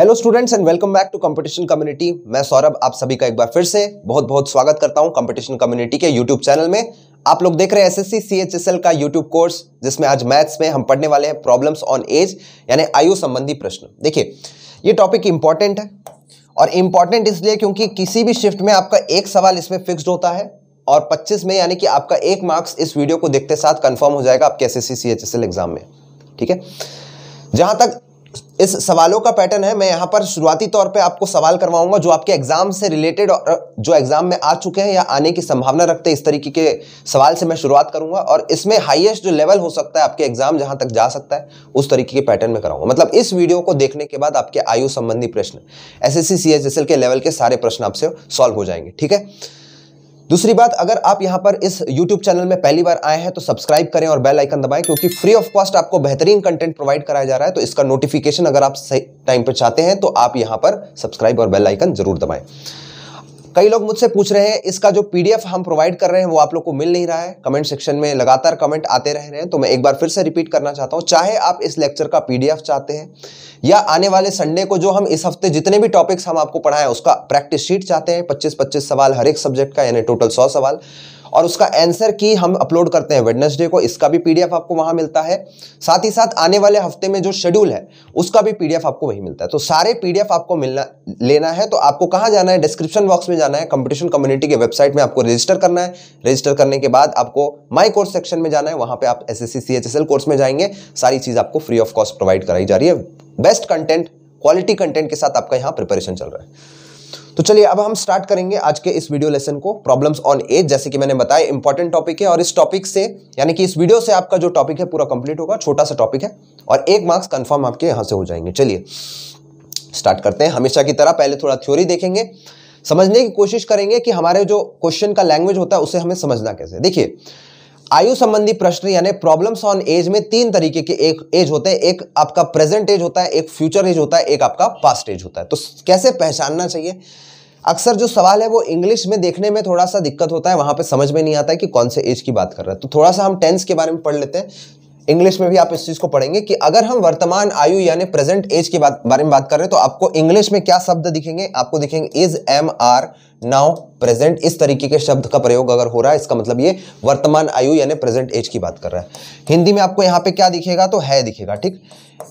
Hello students and welcome back to competition community मैं सौरभ आप सभी का एक बार फिर से बहुत बहुत स्वागत करता हूं कंपटीशन कम्युनिटी के यूट्यूब चैनल में आप लोग देख रहे हैं एसएससी सीएचएसएल का यूट्यूब कोर्स जिसमें आज मैथ्स में हम पढ़ने वाले हैं प्रॉब्लम्स ऑन एज यानी आयु संबंधी प्रश्न देखिए ये टॉपिक इंपॉर्टेंट है और इंपॉर्टेंट इसलिए क्योंकि किसी भी शिफ्ट में आपका एक सवाल इसमें फिक्स्ड होता है और 25 में यानी कि आपका एक मार्क्स इस वीडियो को देखते साथ कंफर्म हो जाएगा आपके एस एस एग्जाम में ठीक है जहां तक इस सवालों का पैटर्न है मैं यहाँ पर शुरुआती तौर पे आपको सवाल करवाऊंगा जो आपके एग्जाम से रिलेटेड जो एग्जाम में आ चुके हैं या आने की संभावना रखते हैं इस तरीके के सवाल से मैं शुरुआत करूंगा और इसमें हाईएस्ट जो लेवल हो सकता है आपके एग्जाम जहां तक जा सकता है उस तरीके के पैटर्न में कराऊंगा मतलब इस वीडियो को देखने के बाद आपके आयु संबंधी प्रश्न एस एस के लेवल के सारे प्रश्न आपसे सॉल्व हो जाएंगे ठीक है दूसरी बात अगर आप यहाँ पर इस YouTube चैनल में पहली बार आए हैं तो सब्सक्राइब करें और बेल आइकन दबाएं क्योंकि फ्री ऑफ कॉस्ट आपको बेहतरीन कंटेंट प्रोवाइड कराया जा रहा है तो इसका नोटिफिकेशन अगर आप सही टाइम पर चाहते हैं तो आप यहाँ पर सब्सक्राइब और बेल आइकन जरूर दबाएं कई लोग मुझसे पूछ रहे हैं इसका जो पीडीएफ हम प्रोवाइड कर रहे हैं वो आप लोग को मिल नहीं रहा है कमेंट सेक्शन में लगातार कमेंट आते रह रहे हैं तो मैं एक बार फिर से रिपीट करना चाहता हूँ चाहे आप इस लेक्चर का पीडीएफ चाहते हैं या आने वाले संडे को जो हम इस हफ्ते जितने भी टॉपिक्स हम आपको पढ़ाएं उसका प्रैक्टिस शीट चाहते हैं पच्चीस पच्चीस सवाल हर एक सब्जेक्ट का यानी टोटल सौ सवाल और उसका आंसर की हम अपलोड करते हैं वेडनेसडे को इसका भी पीडीएफ आपको वहां मिलता है साथ ही साथ आने वाले हफ्ते में जो शेड्यूल है उसका भी पीडीएफ आपको वही मिलता है तो सारे पीडीएफ आपको मिलना लेना है तो आपको कहाँ जाना है डिस्क्रिप्शन बॉक्स में जाना है कंपटीशन कम्युनिटी के वेबसाइट में आपको रजिस्टर करना है रजिस्टर करने के बाद आपको माई कोर्स सेक्शन में जाना है वहाँ पर आप एस एस कोर्स में जाएंगे सारी चीज़ आपको फ्री ऑफ कॉस्ट प्रोवाइड कराई जा रही है बेस्ट कंटेंट क्वालिटी कंटेंट के साथ आपका यहाँ प्रिपरेशन चल रहा है तो चलिए अब हम स्टार्ट करेंगे आज के इस वीडियो लेसन को प्रॉब्लम्स ऑन एज जैसे कि मैंने बताया इंपॉर्टेंट टॉपिक है और इस टॉपिक से यानी कि इस वीडियो से आपका जो टॉपिक है पूरा कंप्लीट होगा छोटा सा टॉपिक है और एक मार्क्स कंफर्म आपके यहां से हो जाएंगे चलिए स्टार्ट करते हैं हमेशा की तरह पहले थोड़ा थ्योरी देखेंगे समझने की कोशिश करेंगे कि हमारे जो क्वेश्चन का लैंग्वेज होता है उसे हमें समझना कैसे देखिए आयु संबंधी प्रश्न यानी प्रॉब्लम्स ऑन एज में तीन तरीके के एक एज होते हैं एक आपका प्रेजेंट एज होता है एक फ्यूचर एज होता है एक आपका पास्ट एज होता है तो कैसे पहचानना चाहिए अक्सर जो सवाल है वो इंग्लिश में देखने में थोड़ा सा दिक्कत होता है वहां पे समझ में नहीं आता है कि कौन से एज की बात कर रहा है तो थोड़ा सा हम टेंस के बारे में पढ़ लेते हैं इंग्लिश में भी आप इस चीज को पढ़ेंगे कि अगर हम वर्तमान आयु यानी प्रेजेंट एज के बारे में बात कर रहे हैं तो आपको इंग्लिश में क्या शब्द दिखेंगे आपको दिखेंगे is am are now present इस तरीके के शब्द का प्रयोग अगर हो रहा है इसका मतलब ये वर्तमान आयु यानी प्रेजेंट एज की बात कर रहा है हिंदी में आपको यहाँ पे क्या दिखेगा तो है दिखेगा ठीक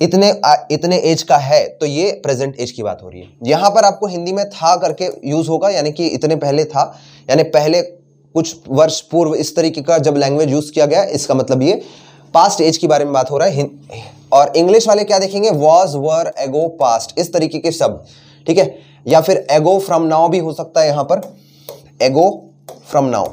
इतने आ, इतने एज का है तो ये प्रेजेंट एज की बात हो रही है यहाँ पर आपको हिंदी में था करके यूज होगा यानी कि इतने पहले था यानी पहले कुछ वर्ष पूर्व इस तरीके का जब लैंग्वेज यूज किया गया इसका मतलब ये पास्ट एज के बारे में बात हो रहा है और इंग्लिश वाले क्या देखेंगे वॉज वर एगो पास्ट इस तरीके के शब्द ठीक है या फिर एगो फ्रॉम नाउ भी हो सकता है यहां पर एगो फ्रॉम नाउ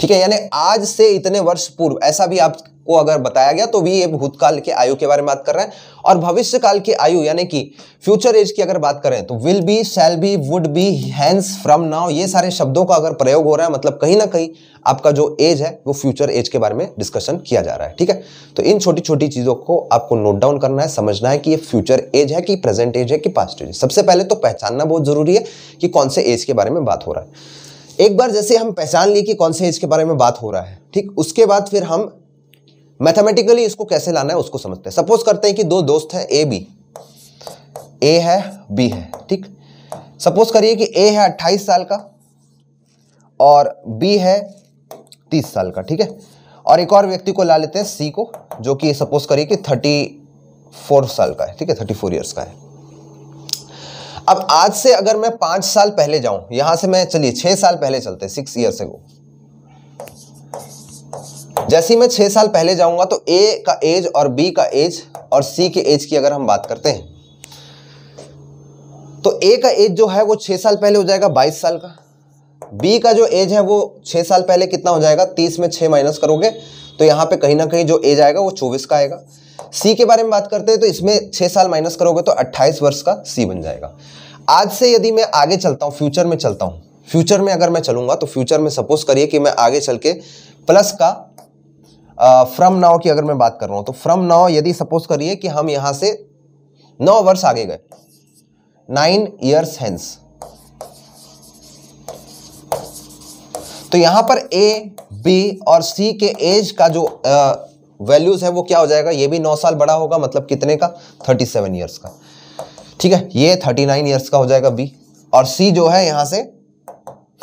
ठीक है यानी आज से इतने वर्ष पूर्व ऐसा भी आपको अगर बताया गया तो भी ये भूतकाल के आयु के बारे में बात कर रहे हैं और भविष्य काल की आयु यानी कि फ्यूचर एज की अगर बात करें तो will be shall be would be hence from now ये सारे शब्दों का अगर प्रयोग हो रहा है मतलब कहीं ना कहीं आपका जो एज है वो फ्यूचर एज के बारे में डिस्कशन किया जा रहा है ठीक है तो इन छोटी छोटी चीज़ों को आपको नोट डाउन करना है समझना है कि ये फ्यूचर एज है कि प्रेजेंट एज है कि पास्ट एज है सबसे पहले तो पहचानना बहुत ज़रूरी है कि कौन से एज के बारे में बात हो रहा है एक बार जैसे हम पहचान लिए कि कौन से एज के बारे में बात हो रहा है ठीक उसके बाद फिर हम मैथमेटिकली इसको कैसे लाना है उसको समझते हैं सपोज करते हैं कि दो दोस्त हैं ए बी ए है बी है ठीक सपोज करिए कि ए है अट्ठाईस साल का और बी है तीस साल का ठीक है और एक और व्यक्ति को ला लेते हैं सी को जो कि सपोज करिए कि थर्टी फोर साल का है ठीक है थर्टी फोर ईयर्स का है अब आज से अगर मैं पांच साल पहले जाऊं यहां से मैं चलिए छह साल पहले चलते सिक्स ईयर्स एगो हाँ। जैसे ही मैं छह साल पहले जाऊंगा तो ए का एज और बी का एज और सी के एज की अगर हम बात करते हैं तो ए का एज जो है वो छह साल पहले हो जाएगा बाईस साल का बी का जो एज है वो छह साल पहले कितना हो जाएगा तीस में छह माइनस करोगे तो यहां पे कहीं ना कहीं जो एज आएगा वो चौबीस का आएगा सी के बारे में बात करते हैं तो इसमें छह साल माइनस करोगे तो अट्ठाईस वर्ष का सी बन जाएगा आज से यदि मैं आगे चलता हूँ फ्यूचर में चलता हूँ फ्यूचर में अगर मैं चलूंगा तो फ्यूचर में सपोज करिए कि मैं आगे चल के प्लस का फ्रॉम नाव की अगर मैं बात कर रहा हूं तो फ्रॉम नाव यदि सपोज करिए कि हम यहां से नौ वर्ष आगे गए नाइन ईयर्स हेंस तो यहां पर ए बी और सी के एज का जो वैल्यूज है वो क्या हो जाएगा ये भी नौ साल बड़ा होगा मतलब कितने का थर्टी सेवन ईयर्स का ठीक है ये थर्टी नाइन ईयर्स का हो जाएगा बी और सी जो है यहां से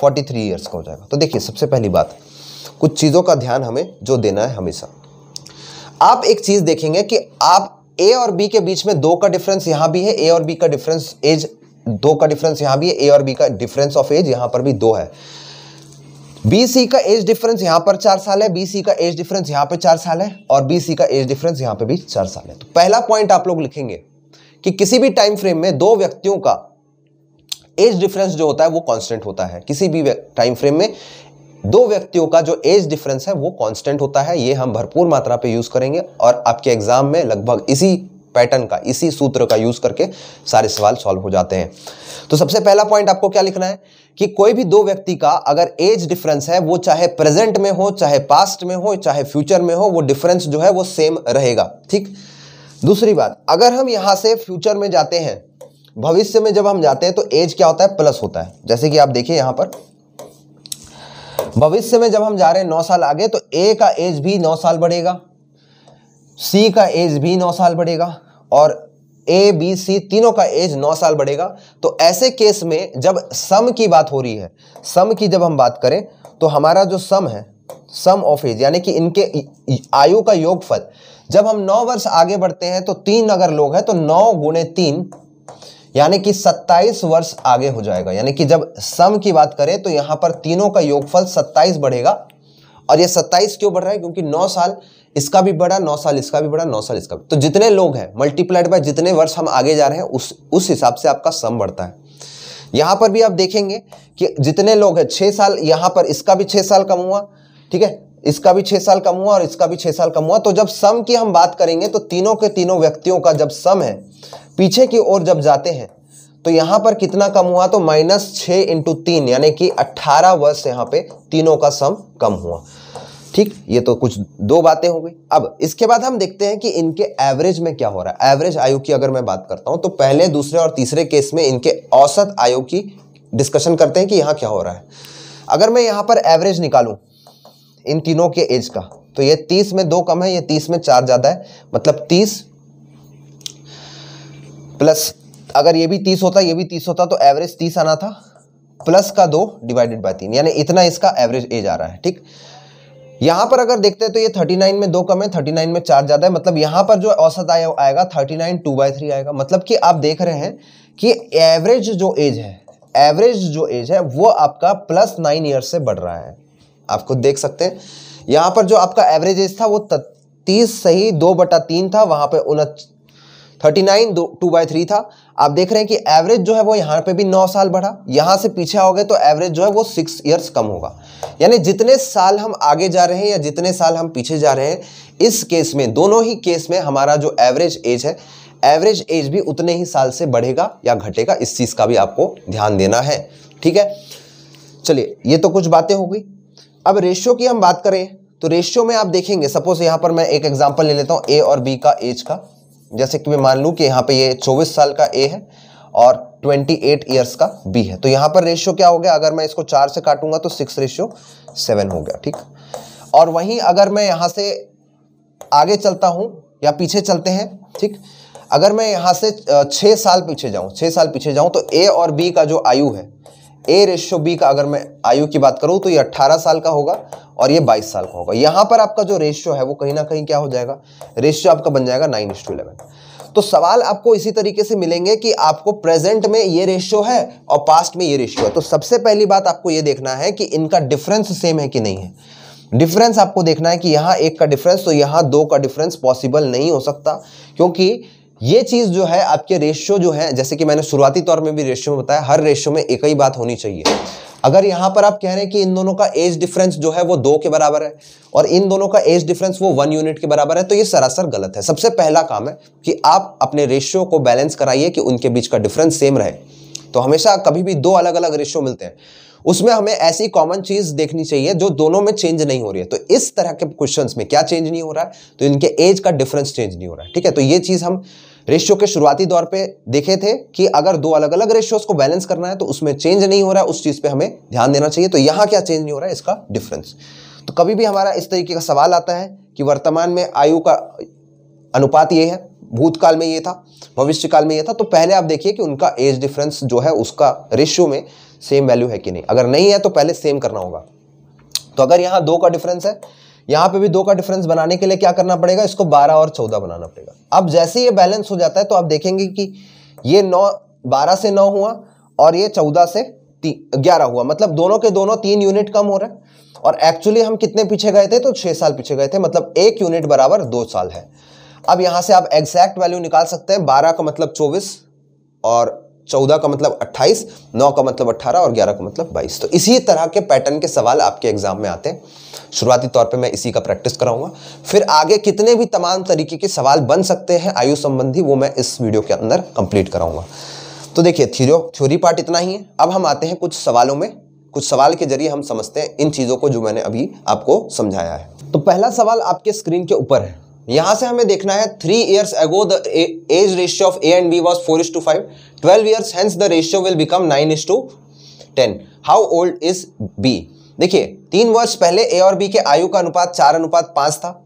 फोर्टी थ्री ईयर्स का हो जाएगा तो देखिए सबसे पहली बात है कुछ चीज़ों का ध्यान हमें जो देना है हमेशा आप एक चीज़ देखेंगे कि आप ए और बी के बीच में दो का डिफरेंस यहाँ भी है ए और बी का डिफरेंस एज दो का डिफरेंस यहाँ भी है ए और बी का डिफरेंस ऑफ एज यहाँ पर भी दो है बी सी का एज डिफरेंस यहाँ पर चार साल है बी सी का एज डिफरेंस यहाँ पर चार साल है और बी सी का एज डिफरेंस यहाँ पर भी चार साल है तो पहला पॉइंट आप लोग लिखेंगे कि किसी भी टाइम फ्रेम में दो व्यक्तियों का एज डिफरेंस जो होता है वो कांस्टेंट होता है किसी भी टाइम फ्रेम में दो व्यक्तियों का जो एज डिफरेंस है वो कांस्टेंट होता है ये हम भरपूर मात्रा पे यूज करेंगे और आपके एग्जाम में लगभग इसी पैटर्न का इसी सूत्र का यूज करके सारे सवाल सॉल्व हो जाते हैं तो सबसे पहला पॉइंट आपको क्या लिखना है कि कोई भी दो व्यक्ति का अगर एज डिफरेंस है वो चाहे प्रेजेंट में हो चाहे पास्ट में हो चाहे फ्यूचर में हो वो डिफरेंस जो है वो सेम रहेगा ठीक दूसरी बात अगर हम यहाँ से फ्यूचर में जाते हैं भविष्य में जब हम जाते हैं तो एज क्या होता है प्लस होता है जैसे कि आप देखिए यहाँ पर भविष्य में जब हम जा रहे हैं नौ साल आगे तो ए का एज भी नौ साल बढ़ेगा सी का एज भी नौ साल बढ़ेगा और ए बी सी तीनों का एज नौ साल बढ़ेगा तो ऐसे केस में जब सम की बात हो रही है सम की जब हम बात करें तो हमारा जो सम है सम ऑफ एज यानी कि इनके आयु का योगफल जब हम नौ वर्ष आगे बढ़ते हैं तो तीन अगर लोग हैं तो नौ गुणे तीन यानी कि 27 वर्ष आगे हो जाएगा यानी कि जब सम की बात करें तो यहां पर तीनों का योगफल 27 बढ़ेगा और ये 27 क्यों बढ़ रहा है क्योंकि 9 साल इसका भी बढ़ा 9 साल इसका भी बढ़ा 9 साल इसका भी तो जितने लोग हैं मल्टीप्लाइड बाय जितने वर्ष हम आगे जा रहे हैं उस उस हिसाब से आपका सम बढ़ता है यहां पर भी आप देखेंगे कि जितने लोग हैं छह साल यहां पर इसका भी छह साल कम हुआ ठीक है इसका भी छह साल कम हुआ और इसका भी छह साल कम हुआ तो जब सम की हम बात करेंगे तो तीनों के तीनों व्यक्तियों का जब सम है पीछे की ओर जब जाते हैं तो यहां पर कितना कम हुआ तो माइनस छ इंटू तीन यानी कि अट्ठारह वर्ष यहां पे तीनों का सम कम हुआ ठीक ये तो कुछ दो बातें हो गई अब इसके बाद हम देखते हैं कि इनके एवरेज में क्या हो रहा है एवरेज आयु की अगर मैं बात करता हूं तो पहले दूसरे और तीसरे केस में इनके औसत आयु की डिस्कशन करते हैं कि यहां क्या हो रहा है अगर मैं यहां पर एवरेज निकालू इन तीनों के एज का तो ये तीस में दो कम है ये तीस में चार ज़्यादा है मतलब तीस प्लस अगर ये भी तीस होता ये भी तीस होता तो एवरेज तीस आना था प्लस का दो डिवाइडेड बाय तीन यानी इतना इसका एवरेज एज आ रहा है ठीक यहां पर अगर देखते हैं तो ये 39 में दो कम है 39 में चार ज़्यादा है मतलब यहां पर जो औसत आया आएगा 39 टू बाई थ्री आएगा मतलब कि आप देख रहे हैं कि एवरेज जो एज है एवरेज जो एज है वो आपका प्लस नाइन ईयर से बढ़ रहा है आप खुद देख सकते हैं यहां पर जो आपका एवरेज एज था वो तीस सही दो बटा तीन था वहां पर उनच थर्टी नाइन दो टू बाई थ्री था आप देख रहे हैं कि एवरेज जो है वो यहाँ पे भी नौ साल बढ़ा यहाँ से पीछे आओगे तो एवरेज जो है वो सिक्स ईयर्स कम होगा यानी जितने साल हम आगे जा रहे हैं या जितने साल हम पीछे जा रहे हैं इस केस में दोनों ही केस में हमारा जो एवरेज एज है एवरेज एज भी उतने ही साल से बढ़ेगा या घटेगा इस चीज़ का भी आपको ध्यान देना है ठीक है चलिए ये तो कुछ बातें हो गई अब रेशियो की हम बात करें तो रेशियो में आप देखेंगे सपोज यहाँ पर मैं एक एग्जाम्पल ले लेता हूँ ए और बी का एज का जैसे कि मैं मान लूँ कि यहाँ पे ये 24 साल का ए है और 28 ईयर्स का बी है तो यहाँ पर रेशियो क्या हो गया अगर मैं इसको चार से काटूंगा तो सिक्स रेशियो सेवन हो गया ठीक और वहीं अगर मैं यहाँ से आगे चलता हूँ या पीछे चलते हैं ठीक अगर मैं यहाँ से छः साल पीछे जाऊँ छः साल पीछे जाऊँ तो ए और बी का जो आयु है ए रेशियो बी का अगर मैं आयु की बात करूं तो ये 18 साल का होगा और ये 22 साल का होगा यहां पर आपका जो रेशियो है वो कहीं ना कहीं क्या हो जाएगा रेशियो आपका बन जाएगा नाइन इंस टू इलेवन तो सवाल आपको इसी तरीके से मिलेंगे कि आपको प्रेजेंट में ये रेशियो है और पास्ट में ये रेशियो है तो सबसे पहली बात आपको ये देखना है कि इनका डिफरेंस सेम है कि नहीं है डिफरेंस आपको देखना है कि यहाँ एक का डिफरेंस तो यहाँ दो का डिफरेंस पॉसिबल नहीं हो सकता क्योंकि ये चीज जो है आपके रेशियो जो है जैसे कि मैंने शुरुआती तौर में भी रेशियो में बताया हर रेशियो में एक ही बात होनी चाहिए अगर यहां पर आप कह रहे हैं कि इन दोनों का एज डिफरेंस जो है वो दो के बराबर है और इन दोनों का एज डिफरेंस वो वन यूनिट के बराबर है तो ये सरासर गलत है सबसे पहला काम है कि आप अपने रेशियो को बैलेंस कराइए कि उनके बीच का डिफरेंस सेम रहे तो हमेशा कभी भी दो अलग अलग रेशियो मिलते हैं उसमें हमें ऐसी कॉमन चीज देखनी चाहिए जो दोनों में चेंज नहीं हो रही है तो इस तरह के क्वेश्चंस में क्या चेंज नहीं हो रहा है तो इनके एज का डिफरेंस चेंज नहीं हो रहा है ठीक है तो ये चीज हम रेशियो के शुरुआती दौर पे देखे थे कि अगर दो अलग अलग रेशियोज को बैलेंस करना है तो उसमें चेंज नहीं हो रहा है उस चीज़ पे हमें ध्यान देना चाहिए तो यहां क्या चेंज नहीं हो रहा है इसका डिफरेंस तो कभी भी हमारा इस तरीके का सवाल आता है कि वर्तमान में आयु का अनुपात ये है भूतकाल में ये था भविष्य काल में ये था तो पहले आप देखिए कि उनका एज डिफरेंस जो है उसका रेशियो में सेम वैल्यू है कि नहीं अगर नहीं है तो पहले सेम करना होगा तो अगर यहाँ दो का डिफरेंस है यहाँ पे भी दो का डिफरेंस बनाने के लिए क्या करना पड़ेगा इसको बारह और चौदह बनाना पड़ेगा अब जैसे ये बैलेंस हो जाता है तो आप देखेंगे कि ये नौ बारह से नौ हुआ और ये चौदह से ग्यारह हुआ मतलब दोनों के दोनों तीन यूनिट कम हो रहे हैं और एक्चुअली हम कितने पीछे गए थे तो छह साल पीछे गए थे मतलब एक यूनिट बराबर दो साल है अब यहां से आप एग्जैक्ट वैल्यू निकाल सकते हैं बारह का मतलब चौबीस और चौदह का मतलब अट्ठाईस नौ का मतलब अट्ठारह और ग्यारह का मतलब बाईस तो इसी तरह के पैटर्न के सवाल आपके एग्जाम में आते हैं शुरुआती तौर पे मैं इसी का प्रैक्टिस कराऊंगा फिर आगे कितने भी तमाम तरीके के सवाल बन सकते हैं आयु संबंधी वो मैं इस वीडियो के अंदर कंप्लीट कराऊंगा तो देखिए थ्योरी थ्योरी पार्ट इतना ही है अब हम आते हैं कुछ सवालों में कुछ सवाल के जरिए हम समझते हैं इन चीज़ों को जो मैंने अभी आपको समझाया है तो पहला सवाल आपके स्क्रीन के ऊपर है यहां से हमें देखना है three years ago the age ratio of A and B was four is to five twelve years hence the ratio will become nine is to ten how old is B देखिए तीन वर्ष पहले ए और बी के आयु का अनुपात चार अनुपात पांच था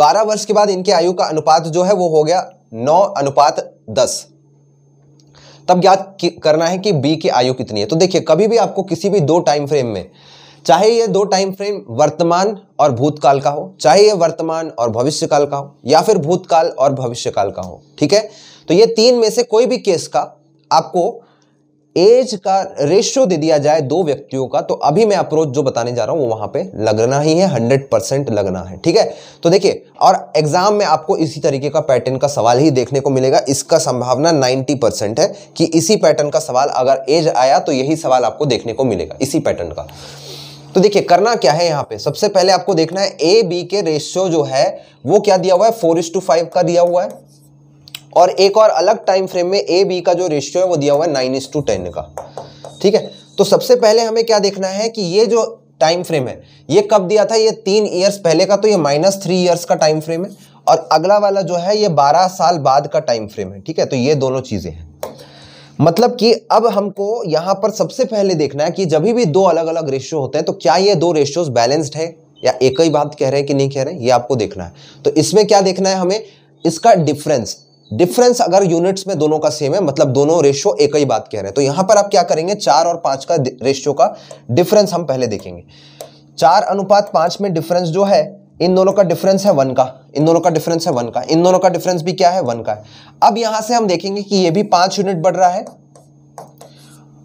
बारह वर्ष के बाद इनके आयु का अनुपात जो है वो हो गया नौ अनुपात दस तब ज्ञात करना है कि बी की आयु कितनी है तो देखिए कभी भी आपको किसी भी दो टाइम फ्रेम में चाहे ये दो टाइम फ्रेम वर्तमान और भूतकाल का हो चाहे ये वर्तमान और भविष्यकाल का हो या फिर भूतकाल और भविष्यकाल का हो ठीक है तो ये तीन में से कोई भी केस का आपको एज का रेशियो दे दिया जाए दो व्यक्तियों का तो अभी मैं अप्रोच जो बताने जा रहा हूं वो वहां पे लगना ही है हंड्रेड परसेंट लगना है ठीक है तो देखिए और एग्जाम में आपको इसी तरीके का पैटर्न का सवाल ही देखने को मिलेगा इसका संभावना नाइन्टी परसेंट है कि इसी पैटर्न का सवाल अगर एज आया तो यही सवाल आपको देखने को मिलेगा इसी पैटर्न का तो देखिए करना क्या है यहाँ पे सबसे पहले आपको देखना है ए बी के रेशियो जो है वो क्या दिया हुआ है फोर इज टू फाइव का दिया हुआ है और एक और अलग टाइम फ्रेम में ए बी का जो रेशियो है वो दिया हुआ है नाइन इज टू टेन का ठीक है तो सबसे पहले हमें क्या देखना है कि ये जो टाइम फ्रेम है ये कब दिया था ये तीन ईयर्स पहले का तो ये माइनस थ्री ईयर्स का टाइम फ्रेम है और अगला वाला जो है ये बारह साल बाद का टाइम फ्रेम है ठीक है तो ये दोनों चीज़ें हैं मतलब कि अब हमको यहां पर सबसे पहले देखना है कि जब भी दो अलग अलग रेशियो होते हैं तो क्या ये दो रेशियोज बैलेंस्ड है या एक ही बात कह रहे हैं कि नहीं कह रहे ये आपको देखना है तो इसमें क्या देखना है हमें इसका डिफरेंस डिफरेंस अगर यूनिट्स में दोनों का सेम है मतलब दोनों रेशियो एक ही बात कह रहे हैं तो यहां पर आप क्या करेंगे चार और पांच का रेशियो का डिफरेंस हम पहले देखेंगे चार अनुपात पांच में डिफरेंस जो है इन दोनों का डिफरेंस है वन का इन दोनों का डिफरेंस है वन का इन दोनों का डिफरेंस भी क्या है वन का है अब यहां से हम देखेंगे कि ये भी पांच यूनिट बढ़ रहा है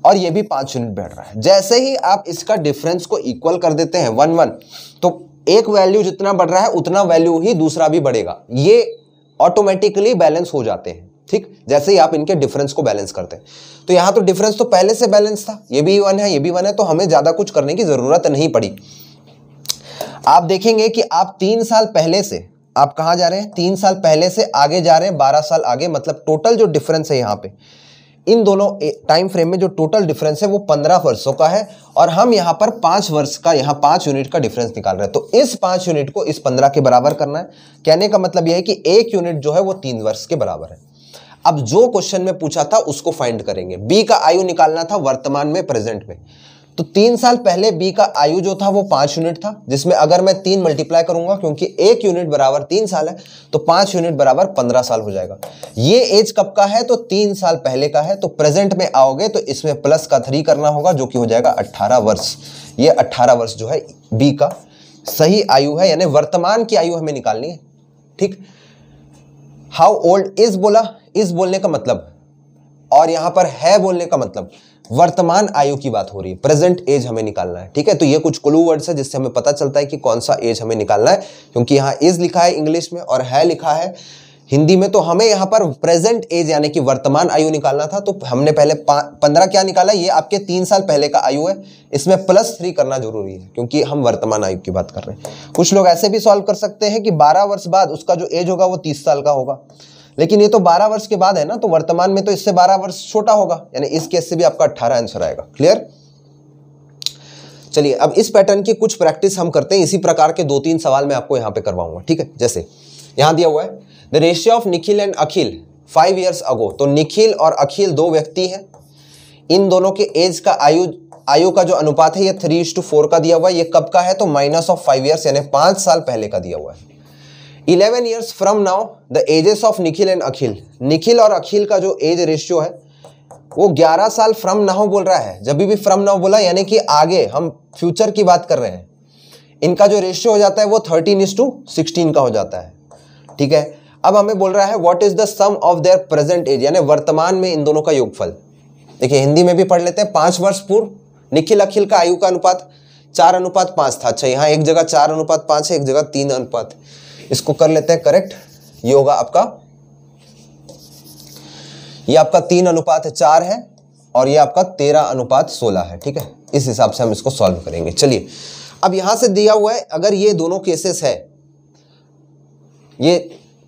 और ये भी पांच यूनिट बढ़ रहा है जैसे ही आप इसका डिफरेंस को इक्वल कर देते हैं वन वन तो एक वैल्यू जितना बढ़ रहा है उतना वैल्यू ही दूसरा भी बढ़ेगा ये ऑटोमेटिकली बैलेंस हो जाते हैं ठीक जैसे ही आप इनके डिफरेंस को बैलेंस करते हैं तो यहां तो डिफरेंस तो पहले से बैलेंस था ये भी वन है ये भी वन है तो हमें ज़्यादा कुछ करने की ज़रूरत नहीं पड़ी आप देखेंगे कि आप तीन साल पहले से आप कहाँ जा रहे हैं तीन साल पहले से आगे जा रहे हैं बारह साल आगे मतलब टोटल जो डिफरेंस है यहाँ पे इन दोनों टाइम फ्रेम में जो टोटल डिफरेंस है वो पंद्रह वर्षों का है और हम यहाँ पर पाँच वर्ष का यहाँ पाँच यूनिट का डिफरेंस निकाल रहे हैं तो इस पाँच यूनिट को इस पंद्रह के बराबर करना है कहने का मतलब यह है कि एक यूनिट जो है वो तीन वर्ष के बराबर है अब जो क्वेश्चन में पूछा था उसको फाइंड करेंगे बी का आयु निकालना था वर्तमान में प्रेजेंट में तो तीन साल पहले बी का आयु जो था वो पांच यूनिट था जिसमें अगर मैं तीन मल्टीप्लाई करूंगा क्योंकि एक यूनिट बराबर तीन साल है तो पांच यूनिट बराबर पंद्रह साल हो जाएगा ये एज कब का है तो तीन साल पहले का है तो प्रेजेंट में आओगे तो इसमें प्लस का थ्री करना होगा जो कि हो जाएगा अट्ठारह वर्ष ये अट्ठारह वर्ष जो है बी का सही आयु है यानी वर्तमान की आयु हमें निकालनी है ठीक हाउ ओल्ड इज बोला इज बोलने का मतलब और यहां पर है बोलने का मतलब वर्तमान आयु की बात हो रही है प्रेजेंट एज हमें निकालना है ठीक है तो ये कुछ क्लू वर्ड्स है जिससे हमें पता चलता है कि कौन सा एज हमें निकालना है क्योंकि यहाँ इज लिखा है इंग्लिश में और है लिखा है हिंदी में तो हमें यहाँ पर प्रेजेंट एज यानी कि वर्तमान आयु निकालना था तो हमने पहले पंद्रह क्या निकाला ये आपके तीन साल पहले का आयु है इसमें प्लस थ्री करना जरूरी है क्योंकि हम वर्तमान आयु की बात कर रहे हैं कुछ लोग ऐसे भी सॉल्व कर सकते हैं कि बारह वर्ष बाद उसका जो एज होगा वो तीस साल का होगा लेकिन ये तो 12 वर्ष के बाद है ना तो वर्तमान में तो इससे 12 वर्ष छोटा होगा यानी इस केस से भी आपका 18 आंसर आएगा क्लियर चलिए अब इस पैटर्न की कुछ प्रैक्टिस हम करते हैं इसी प्रकार के दो तीन सवाल मैं आपको यहाँ पे करवाऊंगा ठीक है जैसे यहाँ दिया हुआ है the ratio of Nikhil and Akhil five years ago तो निखिल और अखिल दो व्यक्ति हैं इन दोनों के एज का आयु आयु का जो अनुपात है ये थ्री टू फोर का दिया हुआ है ये कब का है तो माइनस ऑफ फाइव ईयर्स यानी पांच साल पहले का दिया हुआ है eleven years from now the ages of Nikhil and Akhil Nikhil और अखिल का जो एज रेशियो है वो 11 साल फ्रॉम नाउ बोल रहा है जब भी फ्रॉम नाउ बोला यानी कि आगे हम फ्यूचर की बात कर रहे हैं इनका जो रेशियो हो जाता है वो थर्टीन इज टू सिक्सटीन का हो जाता है ठीक है अब हमें बोल रहा है what is the sum of their present age यानी वर्तमान में इन दोनों का योगफल देखिए हिंदी में भी पढ़ लेते हैं पांच वर्ष पूर्व निखिल अखिल का आयु का अनुपात चार अनुपात पांच था अच्छा यहाँ एक जगह चार अनुपात पांच है एक जगह तीन अनुपात इसको कर लेते हैं करेक्ट ये होगा आपका ये आपका तीन अनुपात चार है और ये आपका तेरह अनुपात सोलह है ठीक है इस हिसाब से हम इसको सॉल्व करेंगे चलिए अब यहां से दिया हुआ है अगर ये दोनों केसेस है ये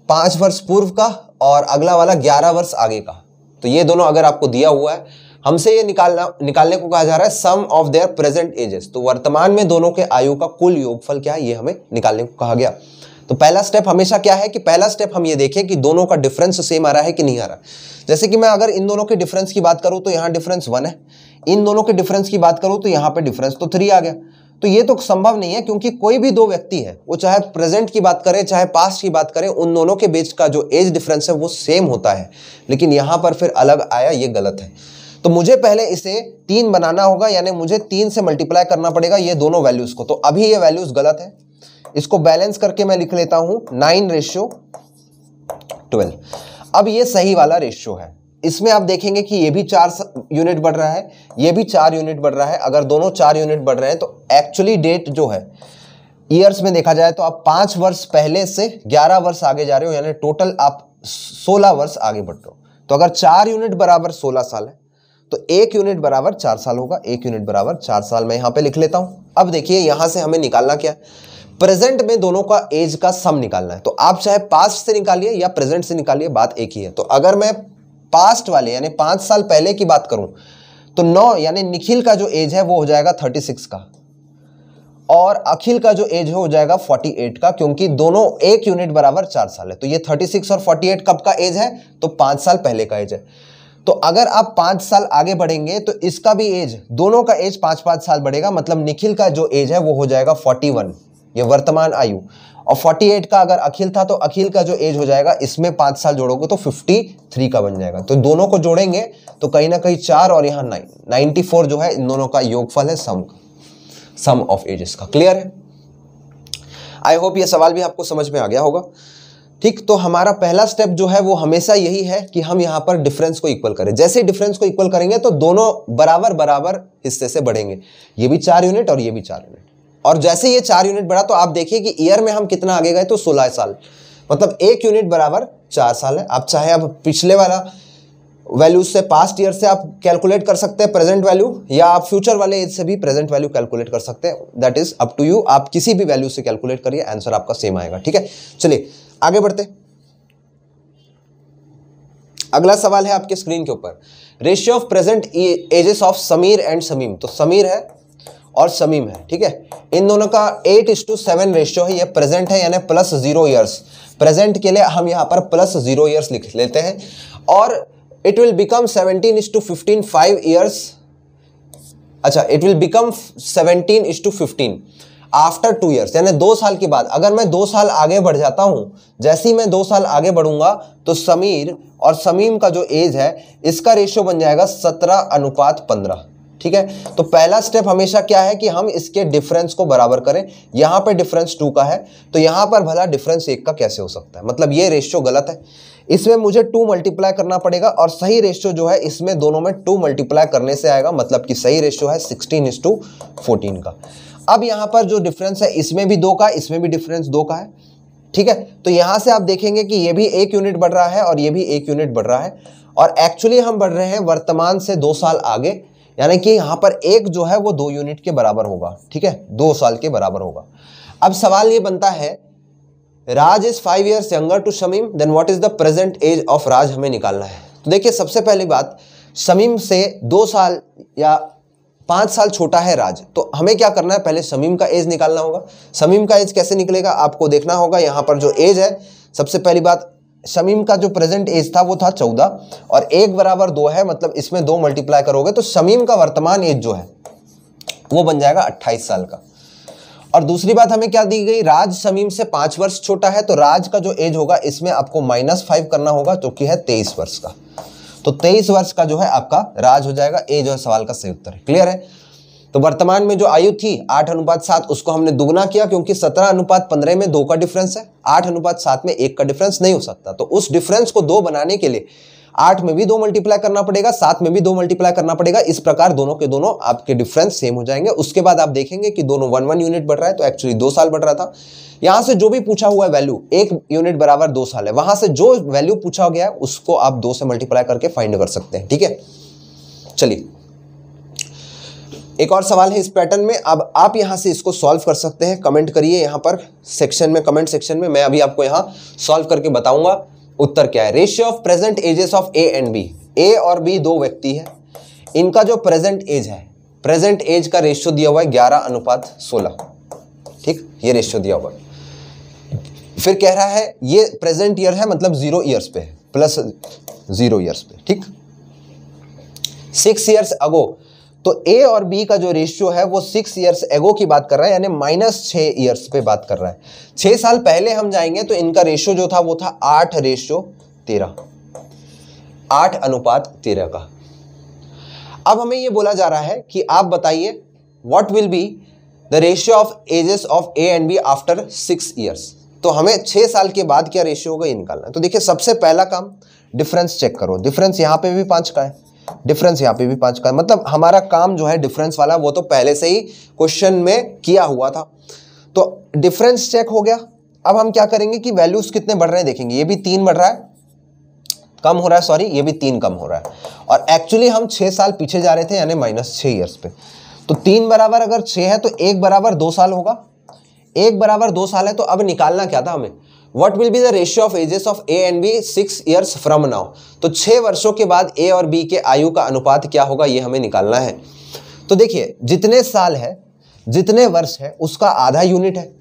पांच वर्ष पूर्व का और अगला वाला ग्यारह वर्ष आगे का तो ये दोनों अगर आपको दिया हुआ है हमसे ये निकालना निकालने को कहा जा रहा है sum of their present ages तो वर्तमान में दोनों के आयु का कुल योगफल क्या है ये हमें निकालने को कहा गया तो पहला स्टेप हमेशा क्या है कि पहला स्टेप हम ये देखें कि दोनों का डिफरेंस सेम आ रहा है कि नहीं आ रहा जैसे कि मैं अगर इन दोनों के डिफरेंस की बात करूँ तो यहाँ डिफरेंस वन है इन दोनों के डिफरेंस की बात करूँ तो यहाँ पर डिफरेंस तो थ्री आ गया तो ये तो संभव नहीं है क्योंकि कोई भी दो व्यक्ति है वो चाहे प्रेजेंट की बात करें चाहे पास्ट की बात करें उन दोनों के बीच का जो एज डिफरेंस है वो सेम होता है लेकिन यहाँ पर फिर अलग आया ये गलत है तो मुझे पहले इसे तीन बनाना होगा यानी मुझे तीन से मल्टीप्लाई करना पड़ेगा ये दोनों वैल्यूज़ को तो अभी ये वैल्यूज़ गलत है इसको बैलेंस करके मैं लिख लेता हूं नाइन रेशियो ट्वेल्व अब ये सही वाला रेशियो है इसमें आप देखेंगे कि ये भी चार यूनिट बढ़ रहा है ये भी चार यूनिट बढ़ रहा है अगर दोनों चार यूनिट बढ़ रहे हैं तो एक्चुअली डेट जो है ईयर्स में देखा जाए तो आप पांच वर्ष पहले से ग्यारह वर्ष आगे जा रहे हो यानी टोटल आप सोलह वर्ष आगे बढ़ रहे हो तो अगर चार यूनिट बराबर सोलह साल है तो एक यूनिट बराबर चार साल होगा एक यूनिट बराबर चार साल मैं यहां पे लिख लेता हूं अब देखिए यहां से हमें निकालना क्या है प्रेजेंट में दोनों का एज का सम निकालना है तो आप चाहे पास्ट से निकालिए या प्रेजेंट से निकालिए बात एक ही है तो अगर मैं पास्ट वाले यानी पांच साल पहले की बात करूं तो नौ यानी निखिल का जो एज है वो हो जाएगा थर्टी सिक्स का और अखिल का जो एज है हो जाएगा फोर्टी एट का क्योंकि दोनों एक यूनिट बराबर चार साल है तो ये सिक्स और फोर्टी एट कब का एज है तो पांच साल पहले का एज है तो अगर आप पांच साल आगे बढ़ेंगे तो इसका भी एज दोनों का एज पांच पांच साल बढ़ेगा मतलब निखिल का जो एज है वो हो जाएगा फोर्टी वन ये वर्तमान आयु और 48 का अगर अखिल था तो अखिल का जो एज हो जाएगा इसमें पांच साल जोड़ोगे तो 53 का बन जाएगा तो दोनों को जोड़ेंगे तो कहीं ना कहीं चार और यहां नाइन नाइनटी जो है इन दोनों का योगफल है सम सम ऑफ एजेस का क्लियर है आई होप ये सवाल भी आपको समझ में आ गया होगा ठीक तो हमारा पहला स्टेप जो है वो हमेशा यही है कि हम यहाँ पर डिफरेंस को इक्वल करें जैसे डिफरेंस को इक्वल करेंगे तो दोनों बराबर बराबर हिस्से से बढ़ेंगे ये भी चार यूनिट और ये भी चार यूनिट और जैसे ये चार यूनिट बढ़ा तो आप देखिए कि ईयर में हम कितना आगे गए तो सोलह साल मतलब एक यूनिट बराबर चार साल है आप चाहे आप पिछले वाला वैल्यू से पास्ट ईयर से आप कैलकुलेट कर सकते हैं प्रेजेंट वैल्यू या आप फ्यूचर वाले एज से भी प्रेजेंट वैल्यू कैलकुलेट कर सकते हैं that is up to you आप किसी भी वैल्यू से कैलकुलेट करिए आंसर आपका सेम आएगा ठीक है चलिए आगे बढ़ते अगला सवाल है आपके स्क्रीन के ऊपर ratio of present ages of Sameer and Samim तो समीर है और समीम है ठीक है इन दोनों का eight is to seven ratio है ये प्रेजेंट है यानी प्लस जीरो ईयर्स प्रेजेंट के लिए हम यहाँ पर प्लस जीरो ईयर्स लिख लेते हैं और it will become seventeen is to fifteen five years अच्छा it will become seventeen is to fifteen after two years यानी दो साल के बाद अगर मैं दो साल आगे बढ़ जाता हूँ जैसे ही मैं दो साल आगे बढ़ूंगा तो समीर और समीम का जो एज है इसका रेशियो बन जाएगा सत्रह अनुपात पंद्रह ठीक है तो पहला स्टेप हमेशा क्या है कि हम इसके डिफरेंस को बराबर करें यहां पर डिफरेंस टू का है तो यहां पर भला डिफरेंस एक का कैसे हो सकता है मतलब ये रेशियो गलत है इसमें मुझे टू मल्टीप्लाई करना पड़ेगा और सही रेशियो जो है इसमें दोनों में टू मल्टीप्लाई करने से आएगा मतलब कि सही रेशियो है सिक्सटीन इज टू फोर्टीन का अब यहां पर जो डिफरेंस है इसमें भी दो का इसमें भी डिफरेंस दो का है ठीक है तो यहां से आप देखेंगे कि ये भी एक यूनिट बढ़ रहा है और ये भी एक यूनिट बढ़ रहा है और एक्चुअली हम बढ़ रहे हैं वर्तमान से दो साल आगे यानी कि यहाँ पर एक जो है वो दो यूनिट के बराबर होगा ठीक है दो साल के बराबर होगा अब सवाल ये बनता है Raj is five years younger to Shamim then what is the present age of Raj हमें निकालना है तो देखिए सबसे पहली बात शमीम से दो साल या पाँच साल छोटा है राज तो हमें क्या करना है पहले शमीम का एज निकालना होगा शमीम का एज कैसे निकलेगा आपको देखना होगा यहाँ पर जो एज है सबसे पहली बात शमीम का जो प्रेजेंट एज था वो था चौदह और एक बराबर दो है मतलब इसमें दो मल्टीप्लाई करोगे तो शमीम का वर्तमान एज जो है वो बन जाएगा अट्ठाईस साल का और दूसरी बात हमें क्या दी गई राज समीम से पांच वर्ष छोटा है तो राज का जो एज होगा इसमें आपको माइनस फाइव करना होगा जो कि है तेईस वर्ष का तो तेईस वर्ष का जो है आपका राज हो जाएगा ए जो है सवाल का सही उत्तर है क्लियर है तो वर्तमान में जो आयु थी आठ अनुपात सात उसको हमने दुगुना किया क्योंकि सत्रह अनुपात पंद्रह में दो का डिफरेंस है आठ अनुपात सात में एक का डिफरेंस नहीं हो सकता तो उस डिफरेंस को दो बनाने के लिए आठ में भी दो मल्टीप्लाई करना पड़ेगा सात में भी दो मल्टीप्लाई करना पड़ेगा इस प्रकार दोनों के दोनों आपके डिफरेंस सेम हो जाएंगे उसके बाद आप देखेंगे कि दोनों वन वन यूनिट बढ़ रहा है तो एक्चुअली दो साल बढ़ रहा था यहां से जो भी पूछा हुआ है वैल्यू एक यूनिट बराबर दो साल है वहां से जो वैल्यू पूछा गया है उसको आप दो से मल्टीप्लाई करके फाइंड कर सकते हैं ठीक है चलिए एक और सवाल है इस पैटर्न में अब आप यहां से इसको सॉल्व कर सकते हैं कमेंट करिए यहां पर सेक्शन में कमेंट सेक्शन में मैं अभी आपको यहां सॉल्व करके बताऊंगा उत्तर क्या है ratio of present ages of A and B A और बी दो व्यक्ति है इनका जो प्रेजेंट एज है प्रेजेंट एज का रेशियो दिया हुआ है ग्यारह अनुपात सोलह ठीक ये रेशियो दिया हुआ है फिर कह रहा है ये प्रेजेंट ईयर है मतलब जीरो ईयर्स पे प्लस जीरो ईयर्स पे ठीक सिक्स ईयर्स अगो तो ए और बी का जो रेशियो है वो सिक्स ईयर्स एगो की बात कर रहा है यानी माइनस छः ईयर्स पे बात कर रहा है छः साल पहले हम जाएंगे तो इनका रेशियो जो था वो था आठ रेशियो तेरह आठ अनुपात तेरह का अब हमें ये बोला जा रहा है कि आप बताइए what will be the ratio of ages of A and B after six years तो हमें छः साल के बाद क्या रेशियो होगा ये निकालना है तो देखिए सबसे पहला काम डिफरेंस चेक करो डिफरेंस यहाँ पे भी पाँच का है डिफरेंस यहाँ पे भी पांच का मतलब हमारा काम जो है डिफरेंस वाला वो तो पहले से ही क्वेश्चन में किया हुआ था तो डिफरेंस चेक हो गया अब हम क्या करेंगे कि वैल्यूज कितने बढ़ रहे हैं देखेंगे ये भी तीन बढ़ रहा है कम हो रहा है सॉरी ये भी तीन कम हो रहा है और एक्चुअली हम छः साल पीछे जा रहे थे यानी माइनस छः ईयर्स पे तो तीन बराबर अगर छः है तो एक बराबर दो साल होगा एक बराबर दो साल है तो अब निकालना क्या था हमें what will be the ratio of ages of A and B six years from now तो छः वर्षों के बाद ए और बी के आयु का अनुपात क्या होगा ये हमें निकालना है तो देखिए जितने साल है जितने वर्ष है उसका आधा यूनिट है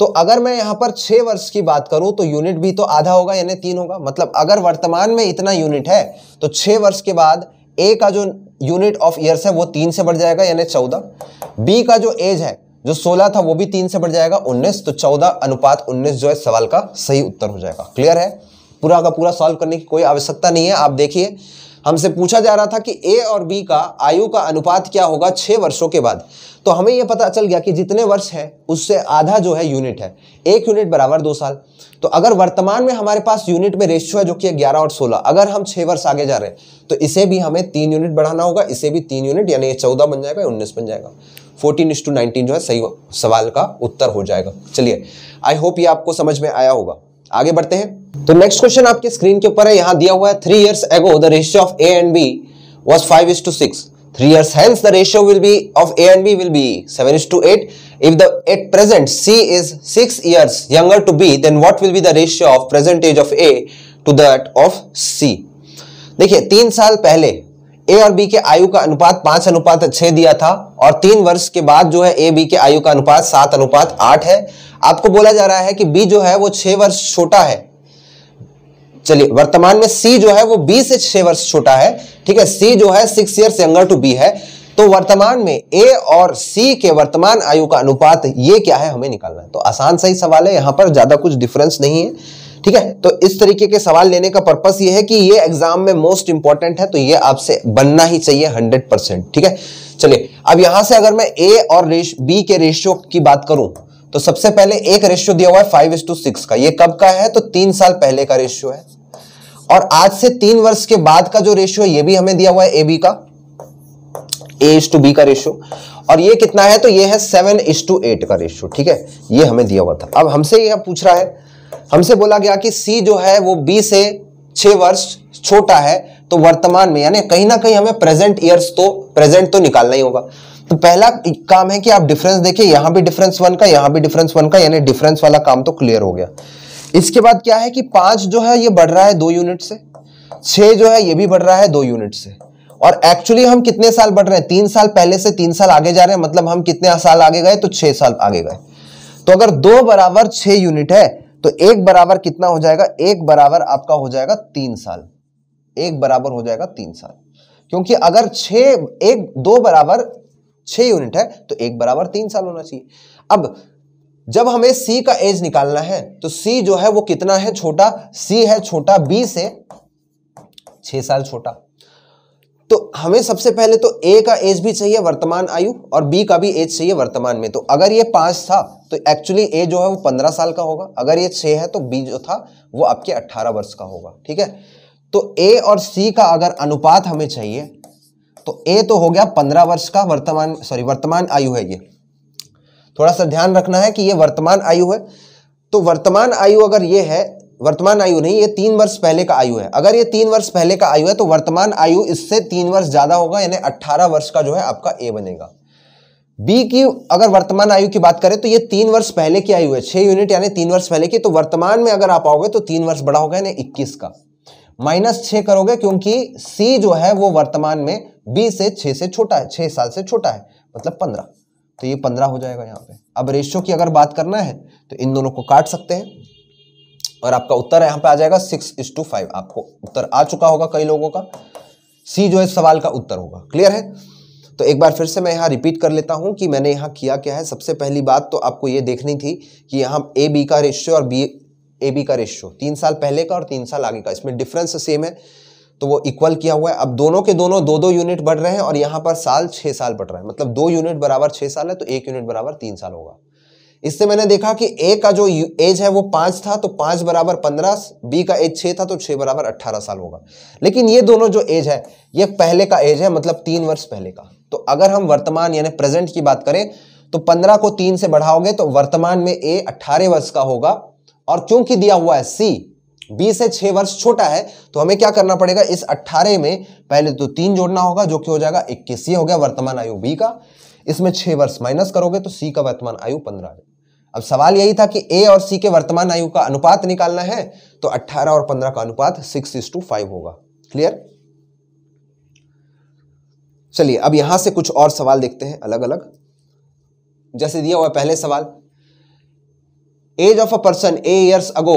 तो अगर मैं यहाँ पर छः वर्ष की बात करूँ तो यूनिट भी तो आधा होगा यानी तीन होगा मतलब अगर वर्तमान में इतना यूनिट है तो छः वर्ष के बाद ए का जो यूनिट ऑफ ईयर्स है वो तीन से बढ़ जाएगा यानी चौदह बी का जो एज है जो 16 था वो भी तीन से बढ़ जाएगा 19 तो 14 अनुपात 19 जो है सवाल का सही उत्तर हो जाएगा क्लियर है पूरा का पूरा सॉल्व करने की कोई आवश्यकता नहीं है आप देखिए हमसे पूछा जा रहा था कि ए और बी का आयु का अनुपात क्या होगा छः वर्षों के बाद तो हमें यह पता चल गया कि जितने वर्ष है उससे आधा जो है यूनिट है एक यूनिट बराबर दो साल तो अगर वर्तमान में हमारे पास यूनिट में रेशियो है जो कि ग्यारह और सोलह अगर हम छः वर्ष आगे जा रहे हैं तो इसे भी हमें तीन यूनिट बढ़ाना होगा इसे भी तीन यूनिट यानी चौदह बन जाएगा उन्नीस बन जाएगा फोर्टीन इंस टू नाइनटीन जो है सही सवाल का उत्तर हो जाएगा चलिए आई होप ये आपको समझ में आया होगा आगे बढ़ते हैं तो नेक्स्ट क्वेश्चन आपके स्क्रीन के ऊपर है यहाँ दिया हुआ है three years ago the ratio of A and B was five is to six three years hence the ratio will be of a and b will be 7 is to 8 if the at present c is 6 years younger to b then what will be the ratio of present age of a to that of c देखिए तीन साल पहले ए और B के आयु का अनुपात पांच अनुपात छह दिया था और तीन वर्ष के बाद जो है ए बी के आयु का अनुपात सात अनुपात आठ है आपको बोला जा रहा है कि बी जो है वो छह वर्ष छोटा है चलिए वर्तमान में सी जो है वो बी से छह वर्ष छोटा है ठीक है सी जो है six year younger to B है तो वर्तमान में ए और सी के वर्तमान आयु का अनुपात ये क्या है हमें निकालना है तो आसान सही सवाल है यहां पर ज्यादा कुछ डिफरेंस नहीं है ठीक है तो इस तरीके के सवाल लेने का पर्पस ये है कि ये एग्जाम में मोस्ट इंपॉर्टेंट है तो ये आपसे बनना ही चाहिए हंड्रेड परसेंट ठीक है चलिए अब यहां से अगर मैं ए और बी के रेशियो की बात करूं तो सबसे पहले एक रेशियो दिया हुआ है फाइव इज टू सिक्स का ये कब का है तो तीन साल पहले का रेशियो है और आज से तीन वर्ष के बाद का जो रेशियो है ये भी हमें दिया हुआ है ए बी का ए इज टू बी का रेशियो और ये कितना है तो ये है सेवन इज टू एट का रेशियो ठीक है ये हमें दिया हुआ था अब हमसे यह पूछ रहा है हमसे बोला गया कि सी जो है वो बी से छह वर्ष छोटा है तो वर्तमान में यानी कहीं ना कहीं हमें प्रेजेंट ईयर्स तो प्रेजेंट तो निकालना ही होगा तो पहला काम है कि आप डिफरेंस देखिए यहां भी डिफरेंस वन का यहां भी डिफरेंस वन का यानी डिफरेंस वाला काम तो क्लियर हो गया इसके बाद क्या है कि पांच जो है ये बढ़ रहा है दो यूनिट से छह जो है ये भी बढ़ रहा है दो यूनिट से और एक्चुअली हम कितने साल बढ़ रहे हैं तीन साल पहले से तीन साल आगे जा रहे हैं मतलब हम कितने साल आगे गए तो छह साल आगे गए तो अगर दो बराबर छह यूनिट है तो एक बराबर कितना हो जाएगा एक बराबर आपका हो जाएगा तीन साल एक बराबर हो जाएगा तीन साल क्योंकि अगर छ एक दो बराबर छ यूनिट है तो एक बराबर तीन साल होना चाहिए अब जब हमें सी का एज निकालना है तो सी जो है वो कितना है छोटा सी है छोटा बी से छह साल छोटा तो हमें सबसे पहले तो ए का एज भी चाहिए वर्तमान आयु और बी का भी एज चाहिए वर्तमान में तो अगर ये पांच था तो एक्चुअली ए जो है वो पंद्रह साल का होगा अगर ये छह है तो बी जो था वो आपके अट्ठारह वर्ष का होगा ठीक है तो ए और सी का अगर अनुपात हमें चाहिए तो ए तो हो गया पंद्रह वर्ष का वर्तमान सॉरी वर्तमान आयु है ये थोड़ा सा ध्यान रखना है कि ये वर्तमान आयु है तो वर्तमान आयु अगर ये है वर्तमान आयु नहीं ये तीन वर्ष पहले का आयु है अगर ये तीन वर्ष पहले का आयु है तो वर्तमान आयु इससे तीन वर्ष ज़्यादा होगा यानी अट्ठारह वर्ष का जो है आपका ए बनेगा बी की अगर वर्तमान आयु की बात करें तो ये तीन वर्ष पहले की आयु है छह यूनिट यानी तीन वर्ष पहले की तो वर्तमान में अगर आप आओगे तो तीन वर्ष बड़ा होगा यानी इक्कीस का माइनस छ करोगे क्योंकि सी जो है वो वर्तमान में बी से छह से छोटा है छह साल से छोटा है मतलब पंद्रह तो ये पंद्रह हो जाएगा यहाँ पे अब रेशियो की अगर बात करना है तो इन दोनों को काट सकते हैं और आपका उत्तर यहाँ पे आ जाएगा सिक्स इज टू फाइव आपको उत्तर आ चुका होगा कई लोगों का सी जो है सवाल का उत्तर होगा क्लियर है तो एक बार फिर से मैं यहाँ रिपीट कर लेता हूँ कि मैंने यहाँ किया क्या है सबसे पहली बात तो आपको ये देखनी थी कि यहाँ ए बी का रेशियो और बी ए बी का रेशियो तीन साल पहले का और तीन साल आगे का इसमें डिफरेंस सेम है तो वो इक्वल किया हुआ है अब दोनों के दोनों दो दो यूनिट बढ़ रहे हैं और यहाँ पर साल छः साल बढ़ रहा है मतलब दो यूनिट बराबर छः साल है तो एक यूनिट बराबर तीन साल होगा इससे मैंने देखा कि ए का जो एज है वो पांच था तो पांच बराबर पंद्रह बी का एज छः था तो छह बराबर अट्ठारह साल होगा लेकिन ये दोनों जो एज है ये पहले का एज है मतलब तीन वर्ष पहले का तो अगर हम वर्तमान यानी प्रेजेंट की बात करें तो पंद्रह को तीन से बढ़ाओगे तो वर्तमान में ए अट्ठारह वर्ष का होगा और क्योंकि दिया हुआ है सी बी से छह वर्ष छोटा है तो हमें क्या करना पड़ेगा इस अट्ठारह में पहले तो तीन जोड़ना होगा जो कि हो जाएगा इक्कीस ये हो गया वर्तमान आयु बी का इसमें छह वर्ष माइनस करोगे तो सी का वर्तमान आयु पंद्रह अब सवाल यही था कि ए और सी के वर्तमान आयु का अनुपात निकालना है तो 18 और 15 का अनुपात सिक्स इज टू फाइव होगा क्लियर चलिए अब यहां से कुछ और सवाल देखते हैं अलग अलग जैसे दिया हुआ पहले सवाल age of a person A years ago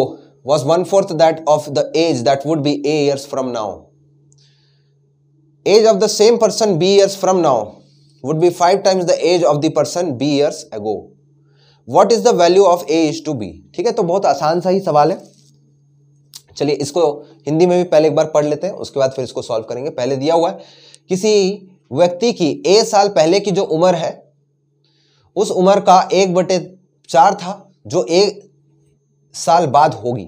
was one fourth that of the age that would be A from now age of the same person B years from now would be five times the age of the person B years ago what is the value of A is to B ठीक है तो बहुत आसान सा ही सवाल है चलिए इसको हिंदी में भी पहले एक बार पढ़ लेते हैं उसके बाद फिर इसको सॉल्व करेंगे पहले दिया हुआ है किसी व्यक्ति की ए साल पहले की जो उम्र है उस उम्र का एक बटे चार था जो एक साल बाद होगी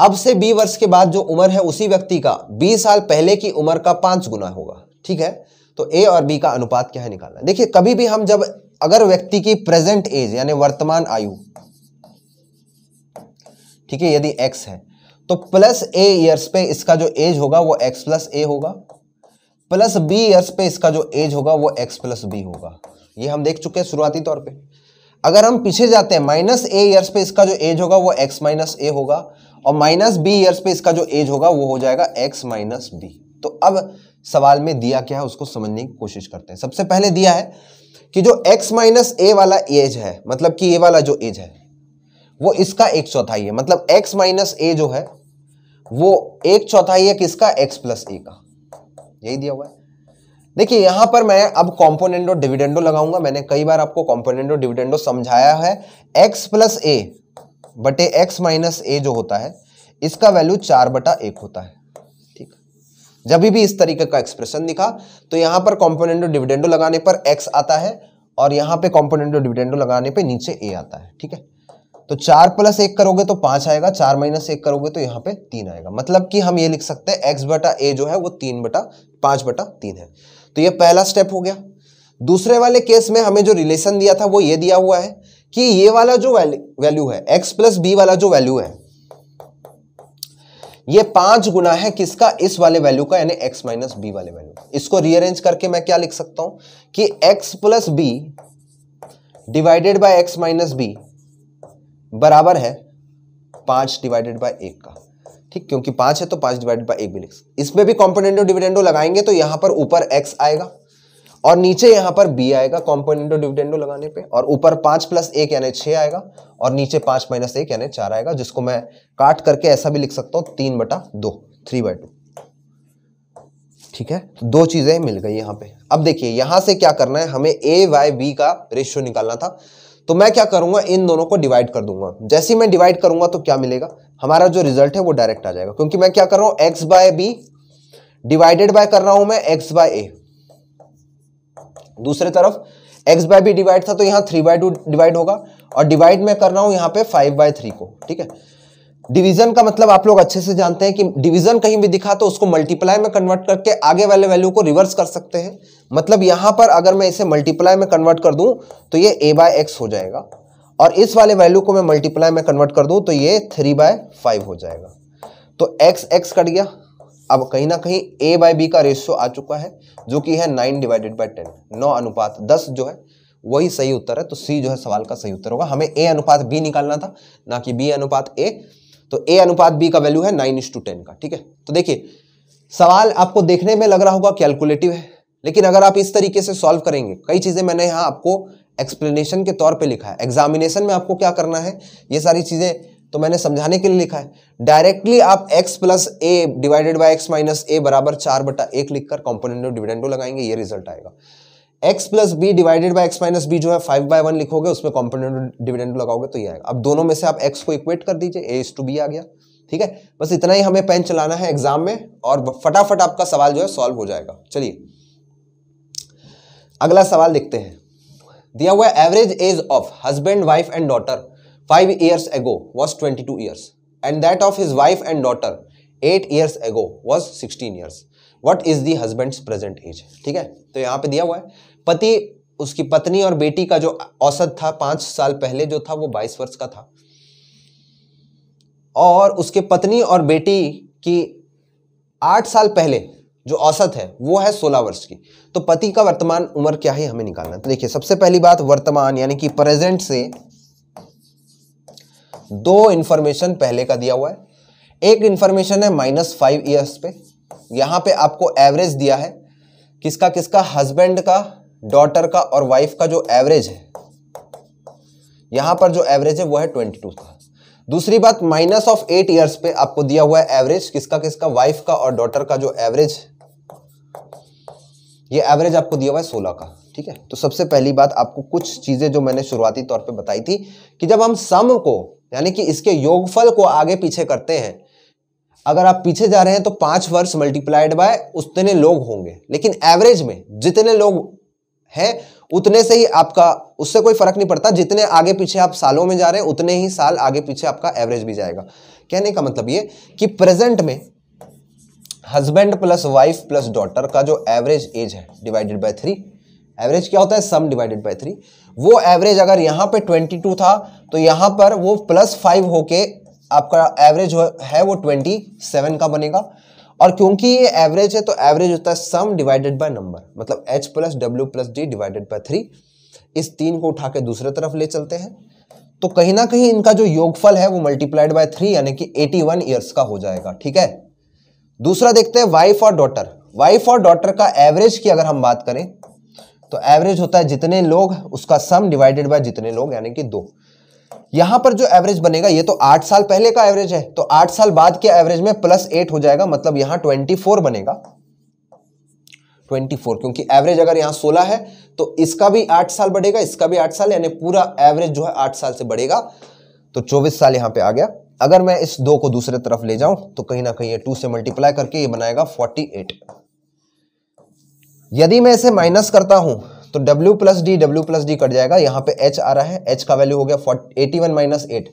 अब से बी वर्ष के बाद जो उम्र है उसी व्यक्ति का बी साल पहले की उम्र का पांच गुना होगा ठीक है तो ए और बी का अनुपात क्या है निकालना देखिए कभी भी हम जब अगर व्यक्ति की प्रेजेंट एज यानी वर्तमान आयु ठीक है यदि एक्स है तो प्लस ए ईयर्स पे इसका जो एज होगा वो एक्स प्लस ए होगा प्लस बी ईयर्स पे इसका जो एज होगा वो एक्स प्लस बी होगा ये हम देख चुके हैं शुरुआती तौर पे अगर हम पीछे जाते हैं माइनस ए ईयर्स पे इसका जो एज होगा वो एक्स माइनस ए होगा और माइनस बी ईयर्स पे इसका जो एज होगा वो हो जाएगा एक्स माइनस बी तो अब सवाल में दिया क्या है उसको समझने की कोशिश करते हैं सबसे पहले दिया है कि जो x माइनस ए वाला एज है मतलब कि ये वाला जो एज है वो इसका एक चौथाई है मतलब x माइनस ए जो है वो एक चौथाई है किसका x प्लस ए का यही दिया हुआ है देखिए यहां पर मैं अब कॉम्पोनेंटो डिविडेंडो लगाऊंगा मैंने कई बार आपको कॉम्पोनेंटो डिविडेंडो समझाया है x प्लस ए बटे एक्स माइनस ए जो होता है इसका वैल्यू चार बटा एक होता है जब भी इस तरीके का एक्सप्रेशन दिखा तो यहां पर कॉम्पोनेंडो डिविडेंडो लगाने पर एक्स आता है और यहां पे कॉम्पोनेंडो डिविडेंडो लगाने पे नीचे ए आता है ठीक है तो चार प्लस एक करोगे तो पांच आएगा चार माइनस एक करोगे तो यहाँ पे तीन आएगा मतलब कि हम ये लिख सकते हैं एक्स बटा ए जो है वो तीन बटा पांच बटा तीन है तो ये पहला स्टेप हो गया दूसरे वाले केस में हमें जो रिलेशन दिया था वो ये दिया हुआ है कि ये वाला जो वैल्यू है एक्स प्लस बी वाला जो वैल्यू है ये पांच गुना है किसका इस वाले वैल्यू का यानी एक्स माइनस बी वाले वैल्यू इसको रीअरेंज करके मैं क्या लिख सकता हूं कि X plus B divided by X minus B बराबर है पांच डिवाइडेड बाय एक का ठीक क्योंकि पांच है तो पांच डिवाइडेड बाय एक भी लिख सकते इसमें भी कॉम्पोनेंटो डिविडेंडो लगाएंगे तो यहां पर ऊपर एक्स आएगा और नीचे यहां पर बी आएगा कॉम्पोनेंटो डिविडेंडो लगाने पे और ऊपर पांच प्लस एक यानी छह आएगा और नीचे पांच माइनस एक यानी चार आएगा जिसको मैं काट करके ऐसा भी लिख सकता हूं तीन बटा दो थ्री बाय टू ठीक है तो दो चीज़ें मिल गई यहाँ पे अब देखिए यहां से क्या करना है हमें ए वाई बी का रेशियो निकालना था तो मैं क्या करूंगा इन दोनों को डिवाइड कर दूंगा जैसे मैं डिवाइड करूंगा तो क्या मिलेगा हमारा जो रिजल्ट है वो डायरेक्ट आ जाएगा क्योंकि मैं क्या कर रहा हूं X by B divided by कर रहा हूं मैं एक्स बाय ए दूसरी तरफ एक्स बाय बी डिवाइड था तो यहाँ थ्री बाय टू डिवाइड होगा और डिवाइड मैं कर रहा हूँ यहाँ पे फाइव बाय थ्री को ठीक है डिवीजन का मतलब आप लोग अच्छे से जानते हैं कि डिवीजन कहीं भी दिखा तो उसको मल्टीप्लाई में कन्वर्ट करके आगे वाले वैल्यू को रिवर्स कर सकते हैं मतलब यहाँ पर अगर मैं इसे मल्टीप्लाई में कन्वर्ट कर दूँ तो ये ए बाय एक्स हो जाएगा और इस वाले वैल्यू को मैं मल्टीप्लाई में कन्वर्ट कर दूँ तो ये थ्री बाय फाइव हो जाएगा तो एक्स एक्स कट गया अब कहीं ना कहीं ए बाई बी का रेशियो आ चुका है जो कि है नाइन डिवाइडेड बाई टेन नौ अनुपात दस जो है वही सही उत्तर है तो सी जो है सवाल का सही उत्तर होगा हमें ए अनुपात बी निकालना था ना कि बी अनुपात ए तो ए अनुपात बी का वैल्यू है नाइन इंस टू टेन का ठीक है तो देखिए सवाल आपको देखने में लग रहा होगा कैलकुलेटिव है लेकिन अगर आप इस तरीके से सॉल्व करेंगे कई चीज़ें मैंने यहाँ आपको एक्सप्लेनेशन के तौर पे लिखा है एग्जामिनेशन में आपको क्या करना है ये सारी चीज़ें तो मैंने समझाने के लिए लिखा है डायरेक्टली आप x plus A divided by X minus A बराबर चार बटा एक लिखकर कॉम्पोनेंट ऑफ डिविडेंडो लगाएंगे ये रिजल्ट आएगा X plus B divided by X minus B जो है फाइव बाय वन लिखोगे उसमें कॉम्पोनेंट डिविडेंड लगाओगे तो ये आएगा अब दोनों में से आप एक्स को इक्वेट कर दीजिए ए इस टू बी आ गया ठीक है बस इतना ही हमें पेन चलाना है एग्जाम में और फटाफट आपका सवाल जो है सॉल्व हो जाएगा चलिए अगला सवाल देखते हैं दिया हुआ average age of husband wife and daughter five years ago was twenty two years and that of his wife and daughter eight years ago was sixteen years what is the husband's present age ठीक है तो यहाँ पे दिया हुआ है पति उसकी पत्नी और बेटी का जो औसत था पाँच साल पहले जो था वो बाईस वर्ष का था और उसके पत्नी और बेटी की आठ साल पहले जो औसत है वो है सोलह वर्ष की तो पति का वर्तमान उम्र क्या है हमें निकालना तो देखिए सबसे पहली बात वर्तमान यानी कि प्रेजेंट से दो इंफॉर्मेशन पहले का दिया हुआ है एक इंफॉर्मेशन है माइनस फाइव ईयर्स पे यहां पे आपको एवरेज दिया है किसका किसका हस्बैंड का डॉटर का और वाइफ का जो एवरेज है यहां पर जो एवरेज है वो है ट्वेंटी टू का दूसरी बात माइनस ऑफ एट ईयर्स पे आपको दिया हुआ है एवरेज किसका किसका वाइफ का और डॉटर का जो एवरेज ये एवरेज आपको दिया हुआ है सोलह का ठीक है तो सबसे पहली बात आपको कुछ चीज़ें जो मैंने शुरुआती तौर पे बताई थी कि जब हम सम को यानी कि इसके योगफल को आगे पीछे करते हैं अगर आप पीछे जा रहे हैं तो पांच वर्ष मल्टीप्लाइड बाय उतने लोग होंगे लेकिन एवरेज में जितने लोग हैं उतने से ही आपका उससे कोई फर्क नहीं पड़ता जितने आगे पीछे आप सालों में जा रहे हैं उतने ही साल आगे पीछे आपका एवरेज भी जाएगा कहने का मतलब ये कि प्रेजेंट में husband plus wife plus daughter का जो एवरेज एज है डिवाइडेड बाय थ्री एवरेज क्या होता है सम डिवाइडेड बाय थ्री वो एवरेज अगर यहाँ पे ट्वेंटी टू था तो यहाँ पर वो प्लस फाइव होके आपका एवरेज है वो ट्वेंटी सेवन का बनेगा और क्योंकि ये एवरेज है तो एवरेज होता है सम डिवाइडेड बाय नंबर मतलब H plus W plus D divided by three इस तीन को उठा के दूसरे तरफ ले चलते हैं तो कहीं ना कहीं इनका जो योगफल है वो मल्टीप्लाइड बाय थ्री यानी कि एटी वन ईयर्स का हो जाएगा ठीक है दूसरा देखते हैं वाइफ और डॉटर वाइफ और डॉटर का एवरेज की अगर हम बात करें तो एवरेज होता है जितने लोग उसका सम डिवाइडेड बाय जितने लोग यानी कि दो यहां पर जो एवरेज बनेगा ये तो आठ साल पहले का एवरेज है तो आठ साल बाद के एवरेज में प्लस एट हो जाएगा मतलब यहां ट्वेंटी फोर बनेगा ट्वेंटी फोर क्योंकि एवरेज अगर यहां सोलह है तो इसका भी आठ साल बढ़ेगा इसका भी आठ साल यानी पूरा एवरेज जो है आठ साल से बढ़ेगा तो चौबीस साल यहां पर आ गया अगर मैं इस दो को दूसरे तरफ ले जाऊं तो कहीं ना कहीं ये टू से मल्टीप्लाई करके ये बनाएगा फोर्टी एट यदि मैं इसे माइनस करता हूं तो W plus D W plus D cut जाएगा यहां पे H आ रहा है H का वैल्यू हो गया एटी वन माइनस एट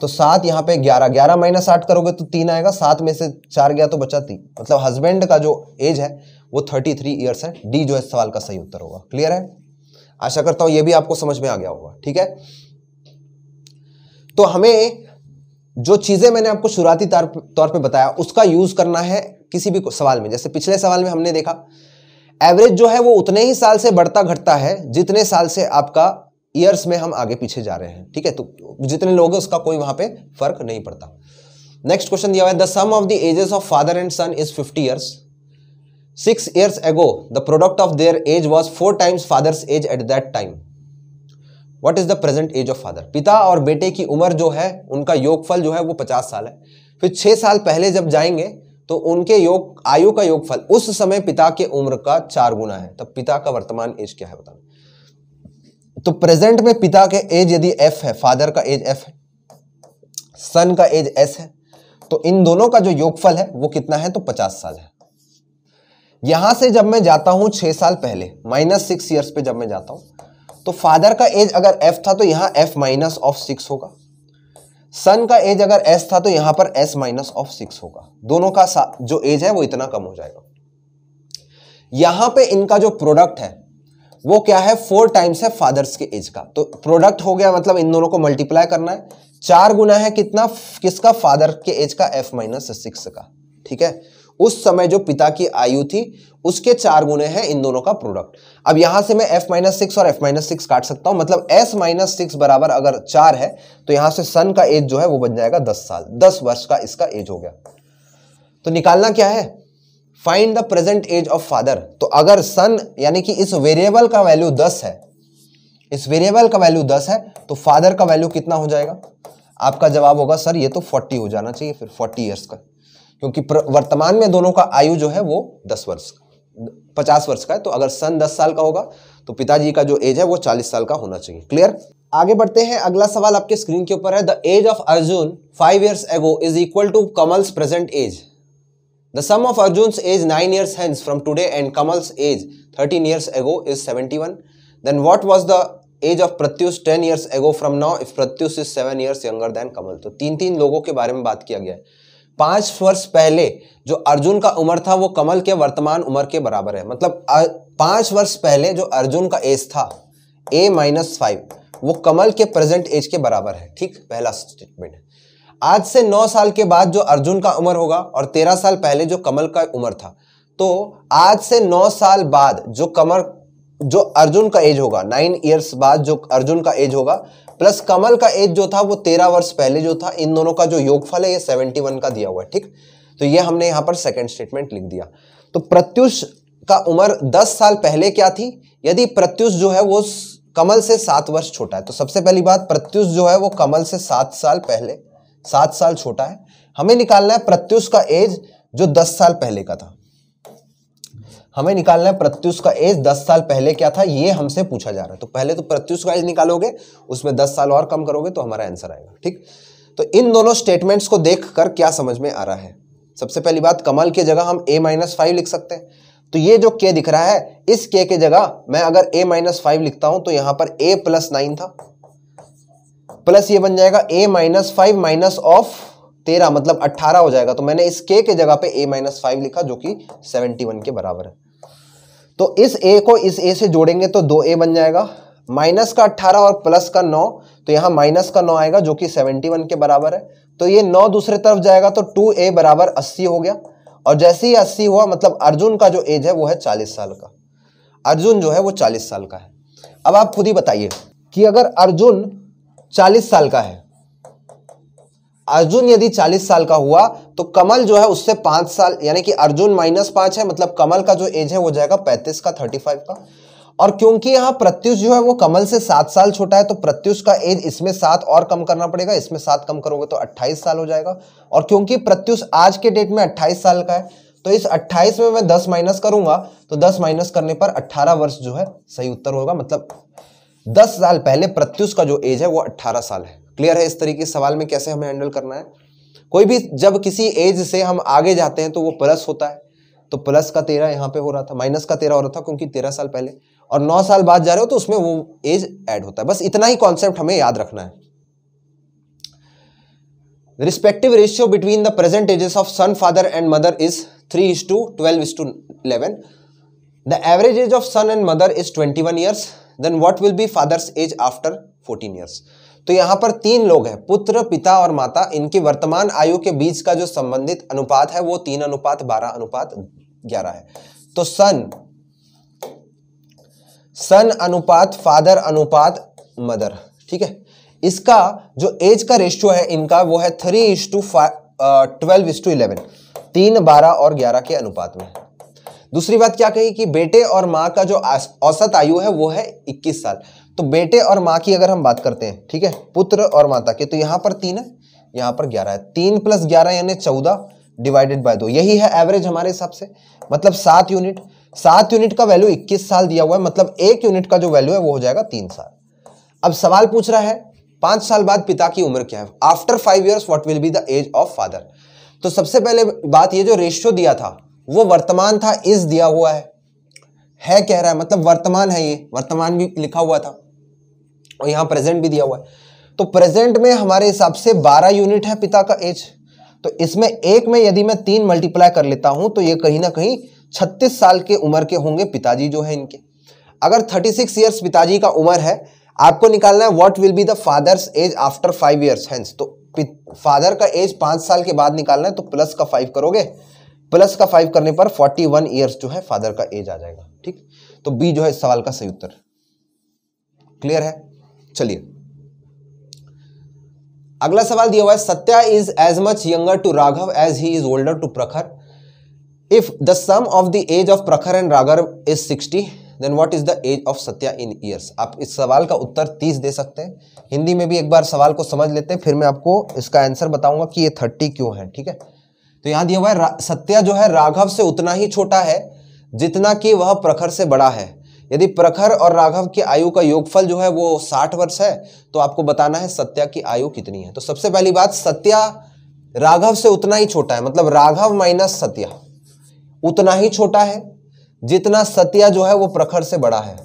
तो सात यहां पे ग्यारह ग्यारह माइनस आठ करोगे तो तीन आएगा सात में से चार गया तो बचा तीन मतलब हस्बैंड का जो एज है वो थर्टी थ्री ईयर्स है डी जो है सवाल का सही उत्तर होगा क्लियर है आशा करता हूं यह भी आपको समझ में आ गया होगा ठीक है तो हमें जो चीज़ें मैंने आपको शुरुआती तौर पर बताया उसका यूज़ करना है किसी भी सवाल में जैसे पिछले सवाल में हमने देखा एवरेज जो है वो उतने ही साल से बढ़ता घटता है जितने साल से आपका ईयर्स में हम आगे पीछे जा रहे हैं ठीक है तो जितने लोग हैं उसका कोई वहां पे फर्क नहीं पड़ता नेक्स्ट क्वेश्चन दिया हुआ है the sum of the ages of father and son is fifty years six years ago the product of their age was four times father's age at that time what is the present age of father पिता और बेटे की उम्र जो है उनका योगफल जो है वो पचास साल है फिर छह साल पहले जब जाएंगे तो उनके योग आयु का योगफल उस समय पिता के उम्र का चार गुना है तब तो पिता का वर्तमान एज क्या है बताना तो प्रेजेंट में पिता के एज यदि एफ है फादर का एज एफ है सन का एज एस है तो इन दोनों का जो योगफल है वो कितना है तो पचास साल है यहां से जब मैं जाता हूं छह साल पहले माइनस सिक्स ईयर्स पे जब मैं जाता हूं तो फादर का एज अगर एफ था तो यहां एफ माइनस ऑफ सिक्स होगा सन का एज अगर एस था तो यहां पर एस माइनस ऑफ सिक्स होगा दोनों का जो एज है वो इतना कम हो जाएगा यहां पे इनका जो प्रोडक्ट है वो क्या है फोर टाइम्स है फादर्स के एज का तो प्रोडक्ट हो गया मतलब इन दोनों को मल्टीप्लाई करना है चार गुना है कितना किसका फादर के एज का एफ माइनस सिक्स का ठीक है उस समय जो पिता की आयु थी उसके चार गुने हैं इन दोनों का प्रोडक्ट अब यहां से मैं एफ माइनस सिक्स और एफ माइनस सिक्स काट सकता हूं मतलब एस माइनस सिक्स बराबर अगर चार है तो यहां से सन का एज जो है वो बन जाएगा दस साल दस वर्ष का इसका एज हो गया तो निकालना क्या है find the present age of father तो अगर सन यानी कि इस वेरिएबल का वैल्यू दस है इस वेरिएबल का वैल्यू दस है तो फादर का वैल्यू कितना हो जाएगा आपका जवाब होगा सर ये तो फोर्टी हो जाना चाहिए फिर फोर्टी ईयर्स का क्योंकि वर्तमान में दोनों का आयु जो है वो दस वर्ष पचास वर्ष का है तो अगर सन दस साल का होगा तो पिताजी का जो एज है वो चालीस साल का होना चाहिए क्लियर आगे बढ़ते हैं अगला सवाल आपके स्क्रीन के ऊपर है the age of Arjun five years ago is equal to Kamal's present age the sum of age nine years hence from today and Kamal's age thirteen years ago is seventy one then what was the age of Pratyush ten years ago from now if Pratyush is seven years younger than Kamal तो तीन तीन लोगों के बारे में बात किया गया है पांच वर्ष पहले जो अर्जुन का उम्र था वो कमल के वर्तमान उम्र के बराबर है मतलब पांच वर्ष पहले जो अर्जुन का एज था ए माइनस फाइव वो कमल के प्रेजेंट एज के बराबर है ठीक पहला स्टेटमेंट आज से नौ साल के बाद जो अर्जुन का उम्र होगा और तेरह साल पहले जो कमल का उम्र था तो आज से नौ साल बाद जो कमर जो अर्जुन का एज होगा नाइन ईयर्स बाद जो अर्जुन का एज होगा प्लस कमल का एज जो था वो तेरह वर्ष पहले जो था इन दोनों का जो योगफल है ये सेवेंटी वन का दिया हुआ है ठीक तो ये हमने यहां पर सेकेंड स्टेटमेंट लिख दिया तो प्रत्युष का उम्र दस साल पहले क्या थी यदि प्रत्युष जो है वो कमल से सात वर्ष छोटा है तो सबसे पहली बात प्रत्युष जो है वो कमल से सात साल पहले सात साल छोटा है हमें निकालना है प्रत्युष का एज जो दस साल पहले का था हमें निकालना है प्रत्युष का एज दस साल पहले क्या था ये हमसे पूछा जा रहा है तो पहले तो प्रत्युष का एज निकालोगे उसमें दस साल और कम करोगे तो हमारा आंसर आएगा ठीक तो इन दोनों स्टेटमेंट्स को देख कर क्या समझ में आ रहा है सबसे पहली बात कमल की जगह हम ए माइनस फाइव लिख सकते हैं तो ये जो के दिख रहा है इस के के जगह मैं अगर ए माइनस फाइव लिखता हूं तो यहां पर ए प्लस नाइन था प्लस ये बन जाएगा A minus five minus of तेरह मतलब अट्ठारह हो जाएगा तो मैंने इस के के जगह पे ए माइनस फाइव लिखा जो कि सेवेंटी वन के बराबर है तो इस ए को इस ए से जोड़ेंगे तो दो ए बन जाएगा माइनस का अट्ठारह और प्लस का नौ तो यहां माइनस का नौ आएगा जो कि सेवेंटी वन के बराबर है तो ये नौ दूसरे तरफ जाएगा तो टू ए बराबर अस्सी हो गया और जैसे ही अस्सी हुआ मतलब अर्जुन का जो एज है वो है चालीस साल का अर्जुन जो है वो चालीस साल का है अब आप खुद ही बताइए कि अगर अर्जुन चालीस साल का है अर्जुन यदि 40 साल का हुआ तो कमल जो है उससे पांच साल यानी कि अर्जुन माइनस पांच है मतलब कमल का जो एज है वो जाएगा पैंतीस का थर्टी फाइव का और क्योंकि यहां प्रत्युष जो है वो कमल से सात साल छोटा है तो प्रत्युष का एज इसमें सात और कम करना पड़ेगा इसमें सात कम करोगे तो अट्ठाईस साल हो जाएगा और क्योंकि प्रत्युष आज के डेट में अट्ठाईस साल का है तो इस 28 में मैं 10 माइनस करूंगा तो 10 माइनस करने पर 18 वर्ष जो है सही उत्तर होगा मतलब दस साल पहले प्रत्युष का जो एज है वो अट्ठारह साल है क्लियर है इस तरीके सवाल में कैसे हमें हैंडल करना है कोई भी जब किसी एज से हम आगे जाते हैं तो वो प्लस होता है तो प्लस का तेरह यहाँ पे हो रहा था माइनस का तेरह हो रहा था क्योंकि तेरह साल पहले और नौ साल बाद जा रहे हो तो उसमें वो एज ऐड होता है बस इतना ही कॉन्सेप्ट हमें याद रखना है respective ratio between the present ages of son father and mother is three is to twelve is to eleven the average age of son and mother is twenty one years then what will be father's age after fourteen years तो यहाँ पर तीन लोग हैं पुत्र पिता और माता इनकी वर्तमान आयु के बीच का जो संबंधित अनुपात है वो तीन अनुपात बारह अनुपात ग्यारह है तो सन सन अनुपात फादर अनुपात मदर ठीक है इसका जो एज का रेशियो है इनका वो है three is to five twelve is to eleven तीन बारह और ग्यारह के अनुपात में दूसरी बात क्या कही कि बेटे और माँ का जो औसत आयु है वो है इक्कीस साल तो बेटे और माँ की अगर हम बात करते हैं ठीक है पुत्र और माता की तो यहाँ पर तीन है यहाँ पर ग्यारह है तीन प्लस ग्यारह यानी चौदह डिवाइडेड बाय दो यही है एवरेज हमारे हिसाब से मतलब सात यूनिट सात यूनिट का वैल्यू इक्कीस साल दिया हुआ है मतलब एक यूनिट का जो वैल्यू है वो हो जाएगा तीन साल अब सवाल पूछ रहा है पांच साल बाद पिता की उम्र क्या है after five years what will be the age of father तो सबसे पहले बात ये जो रेशियो दिया था वो वर्तमान था इस दिया हुआ है है कह रहा है मतलब वर्तमान है ये वर्तमान भी लिखा हुआ था और यहाँ प्रेजेंट भी दिया हुआ है तो प्रेजेंट में हमारे हिसाब से 12 यूनिट है पिता का एज तो इसमें एक में यदि मैं तीन मल्टीप्लाई कर लेता हूं तो ये कहीं ना कहीं 36 साल के उम्र के होंगे पिताजी जो है इनके अगर 36 सिक्स ईयर्स पिताजी का उम्र है आपको निकालना है what will be the father's age after five years hence तो फादर का एज पाँच साल के बाद निकालना है तो प्लस का फाइव करोगे प्लस का फाइव करने पर फोर्टी वन ईयर्स जो है फादर का एज आ जाएगा ठीक तो बी जो है इस सवाल का सही उत्तर क्लियर है चलिए अगला सवाल दिया हुआ है Satya is as much younger to Raghav as he is older to Prakhar if the sum of the age of Prakhar and Raghav is sixty then what is the age of Satya in years आप इस सवाल का उत्तर तीस दे सकते हैं हिंदी में भी एक बार सवाल को समझ लेते हैं फिर मैं आपको इसका आंसर बताऊंगा कि ये थर्टी क्यों है ठीक है तो यहां दिया हुआ है सत्या जो है राघव से उतना ही छोटा है जितना कि वह प्रखर से बड़ा है यदि प्रखर और राघव की आयु का योगफल जो है वो साठ वर्ष है तो आपको बताना है सत्या की आयु कितनी है तो सबसे पहली बात सत्या राघव से उतना ही छोटा है मतलब राघव माइनस सत्या उतना ही छोटा है जितना सत्या जो है वो प्रखर से बड़ा है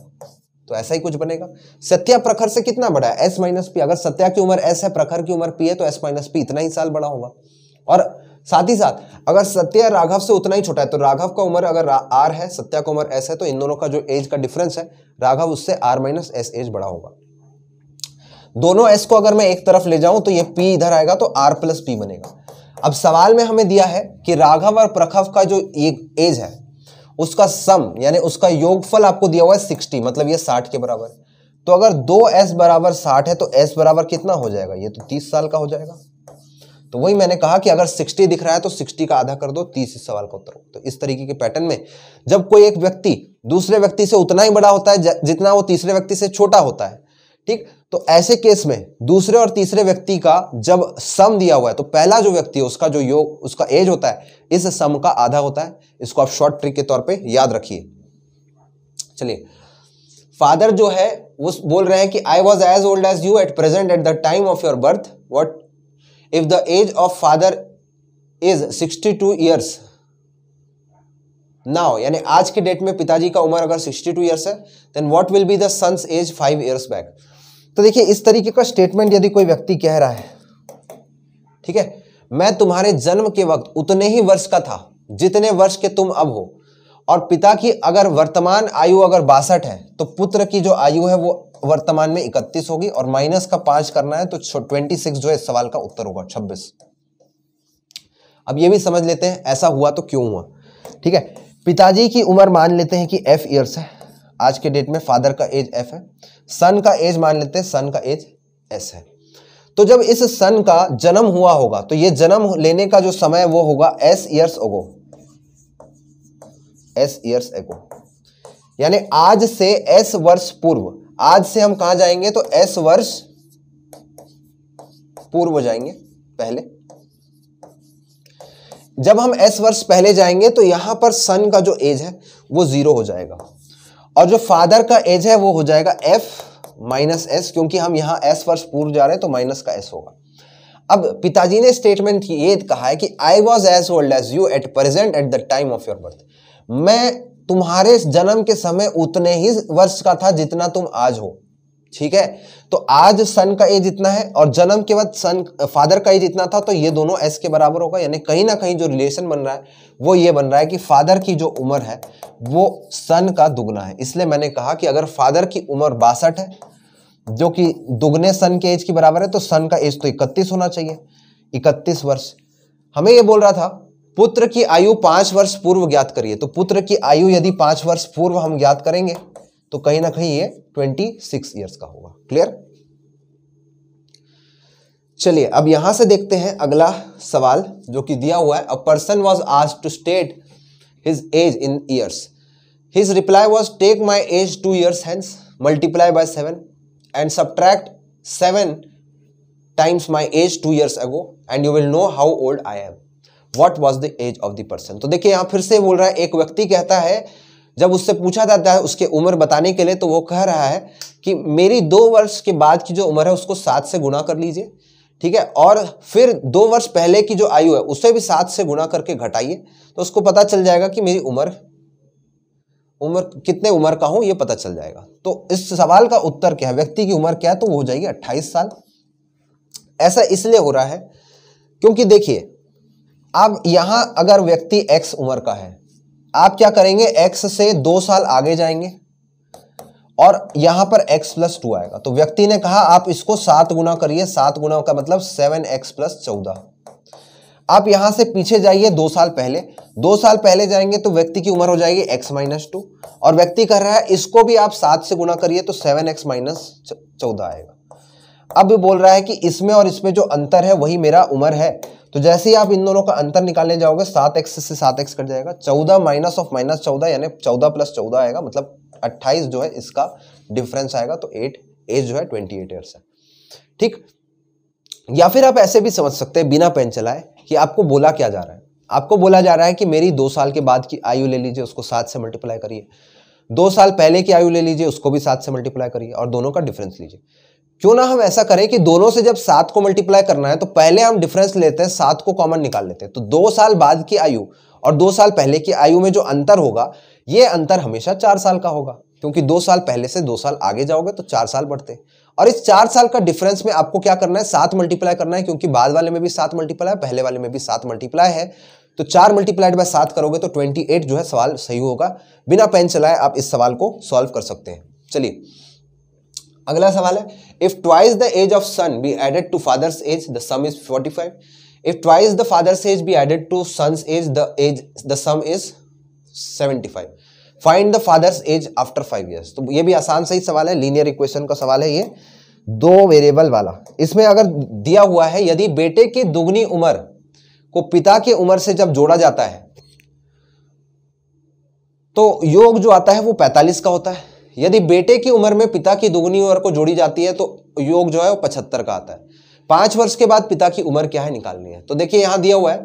तो ऐसा ही कुछ बनेगा सत्या प्रखर से कितना बड़ा है एस माइनस पी अगर सत्या की उम्र एस है प्रखर की उम्र पी है तो एस माइनस पी इतना ही साल बड़ा होगा और साथ ही साथ अगर सत्या राघव से उतना ही छोटा है तो राघव का उम्र अगर आर है सत्या का उम्र एस है तो इन दोनों का जो एज का डिफरेंस है राघव उससे आर माइनस एस एज बड़ा होगा दोनों एस को अगर मैं एक तरफ ले जाऊं तो ये पी इधर आएगा तो आर प्लस पी बनेगा अब सवाल में हमें दिया है कि राघव और प्रखव का जो एक एज है उसका सम यानी उसका योगफल आपको दिया हुआ है सिक्सटी मतलब ये साठ के बराबर तो अगर दो एस बराबर साठ है तो एस बराबर कितना हो जाएगा ये तो तीस साल का हो जाएगा तो वही मैंने कहा कि अगर 60 दिख रहा है तो 60 का आधा कर दो 30 इस सवाल का उत्तर तो इस तरीके के पैटर्न में जब कोई एक व्यक्ति दूसरे व्यक्ति से उतना ही बड़ा होता है जितना वो तीसरे व्यक्ति से छोटा होता है ठीक तो ऐसे केस में दूसरे और तीसरे व्यक्ति का जब सम दिया हुआ है तो पहला जो व्यक्ति है उसका जो योग उसका एज होता है इस सम का आधा होता है इसको आप शॉर्ट ट्रिक के तौर पर याद रखिए चलिए फादर जो है वो बोल रहे हैं कि I was as old as you at present at the time of your birth what if the age of father is 62 years now यानी आज के डेट में पिताजी का उम्र अगर 62 टू ईयर्स है then what will be the son's age five years back तो देखिए इस तरीके का स्टेटमेंट यदि कोई व्यक्ति कह रहा है ठीक है मैं तुम्हारे जन्म के वक्त उतने ही वर्ष का था जितने वर्ष के तुम अब हो और पिता की अगर वर्तमान आयु अगर बासठ है तो पुत्र की जो आयु है वो वर्तमान में इकतीस होगी और माइनस का पांच करना है तो ट्वेंटी सिक्स जो है सवाल का उत्तर होगा छब्बीस अब ये भी समझ लेते हैं ऐसा हुआ तो क्यों हुआ ठीक है पिताजी की उम्र मान लेते हैं कि एफ ईयर्स है आज के डेट में फादर का एज एफ है सन का एज मान लेते हैं सन का एज एस है तो जब इस सन का जन्म हुआ होगा तो ये जन्म लेने का जो समय वो होगा S years ago S years ago यानी आज से एस वर्ष पूर्व आज से हम कहा जाएंगे तो एस वर्ष पूर्व जाएंगे पहले जब हम एस वर्ष पहले जाएंगे तो यहां पर सन का जो एज है वो जीरो हो जाएगा और जो फादर का एज है वो हो जाएगा एफ माइनस एस क्योंकि हम यहां एस वर्ष पूर्व जा रहे हैं तो माइनस का एस होगा अब पिताजी ने स्टेटमेंट ये कहा है कि I was as old as you at present at the time of your birth मैं तुम्हारे जन्म के समय उतने ही वर्ष का था जितना तुम आज हो ठीक है तो आज सन का एज इतना है और जन्म के बाद सन फादर का एज इतना था तो ये दोनों एस के बराबर होगा यानी कहीं ना कहीं जो रिलेशन बन रहा है वो ये बन रहा है कि फादर की जो उम्र है वो सन का दुगना है इसलिए मैंने कहा कि अगर फादर की उम्र बासठ है जो कि दुगने सन के एज के बराबर है तो सन का एज तो इकतीस होना चाहिए इकतीस वर्ष हमें यह बोल रहा था पुत्र की आयु पांच वर्ष पूर्व ज्ञात करिए तो पुत्र की आयु यदि पांच वर्ष पूर्व हम ज्ञात करेंगे तो कहीं ना कहीं ये ट्वेंटी सिक्स ईयर्स का होगा क्लियर चलिए अब यहां से देखते हैं अगला सवाल जो कि दिया हुआ है अ पर्सन वॉज आज to state his age in years his reply was take my age two years hence multiply by seven and subtract seven times my age two years ago and you will know how old I am what was the age of the person तो देखिए यहाँ फिर से बोल रहा है एक व्यक्ति कहता है जब उससे पूछा जाता है उसके उम्र बताने के लिए तो वो कह रहा है कि मेरी दो वर्ष के बाद की जो उम्र है उसको सात से गुणा कर लीजिए ठीक है और फिर दो वर्ष पहले की जो आयु है उसे भी सात से गुणा करके घटाइए तो उसको पता चल जाएगा कि मेरी उम्र उम्र कितने उम्र का हूँ ये पता चल जाएगा तो इस सवाल का उत्तर क्या है व्यक्ति की उम्र क्या है तो वो हो जाएगी अट्ठाईस साल ऐसा इसलिए हो रहा है क्योंकि देखिए अब यहां अगर व्यक्ति एक्स उम्र का है आप क्या करेंगे एक्स से दो साल आगे जाएंगे और यहां पर x प्लस टू आएगा तो व्यक्ति ने कहा आप इसको सात गुना करिए सात गुना का मतलब सेवन एक्स प्लस चौदह आप यहां से पीछे जाइए दो साल पहले दो साल पहले जाएंगे तो व्यक्ति की उम्र हो जाएगी x माइनस टू और व्यक्ति कह रहा है इसको भी आप सात से गुना करिए तो सेवन एक्स माइनस चौदह आएगा अब बोल रहा है कि इसमें और इसमें जो अंतर है वही मेरा उम्र है तो जैसे ही आप इन दोनों का अंतर निकालने जाओगे सात एक्स से सात एक्स कट जाएगा चौदह माइनस ऑफ माइनस चौदह यानी चौदह प्लस चौदह आएगा मतलब अट्ठाईस जो है इसका डिफरेंस आएगा तो एट एज जो है ट्वेंटी एट है ठीक या फिर आप ऐसे भी समझ सकते हैं बिना पेन चलाए कि आपको बोला क्या जा रहा है आपको बोला जा रहा है कि मेरी दो साल के बाद की आयु ले लीजिए उसको सात से मल्टीप्लाई करिए दो साल पहले की आयु ले लीजिए उसको भी सात से मल्टीप्लाई करिए और दोनों का डिफरेंस लीजिए क्यों ना हम ऐसा करें कि दोनों से जब सात को मल्टीप्लाई करना है तो पहले हम डिफरेंस लेते हैं सात को कॉमन निकाल लेते हैं तो दो साल बाद की आयु और दो साल पहले की आयु में जो अंतर होगा ये अंतर हमेशा चार साल का होगा क्योंकि दो साल पहले से दो साल आगे जाओगे तो चार साल बढ़ते और इस चार साल का डिफरेंस में आपको क्या करना है सात मल्टीप्लाई करना है क्योंकि बाद वाले में भी सात मल्टीप्लाई है पहले वाले में भी सात मल्टीप्लाई है तो चार मल्टीप्लाइड बाय सात करोगे तो ट्वेंटी एट जो है सवाल सही होगा बिना पेन चलाए आप इस सवाल को सॉल्व कर सकते हैं चलिए अगला सवाल है if twice the age of son be added to father's age the sum is 45 if twice the father's age be added to son's age the age the sum is 75 find the father's age after five years तो ये भी आसान सही सवाल है linear equation का सवाल है ये दो वेरिएबल वाला इसमें अगर दिया हुआ है यदि बेटे की दुगनी उम्र को पिता की उम्र से जब जोड़ा जाता है तो योग जो आता है वो 45 का होता है यदि बेटे की उम्र में पिता की दोगुनी उम्र को जोड़ी जाती है तो योग जो है वो पचहत्तर का आता है पांच वर्ष के बाद पिता की उम्र क्या है निकालनी है तो देखिए यहां दिया हुआ है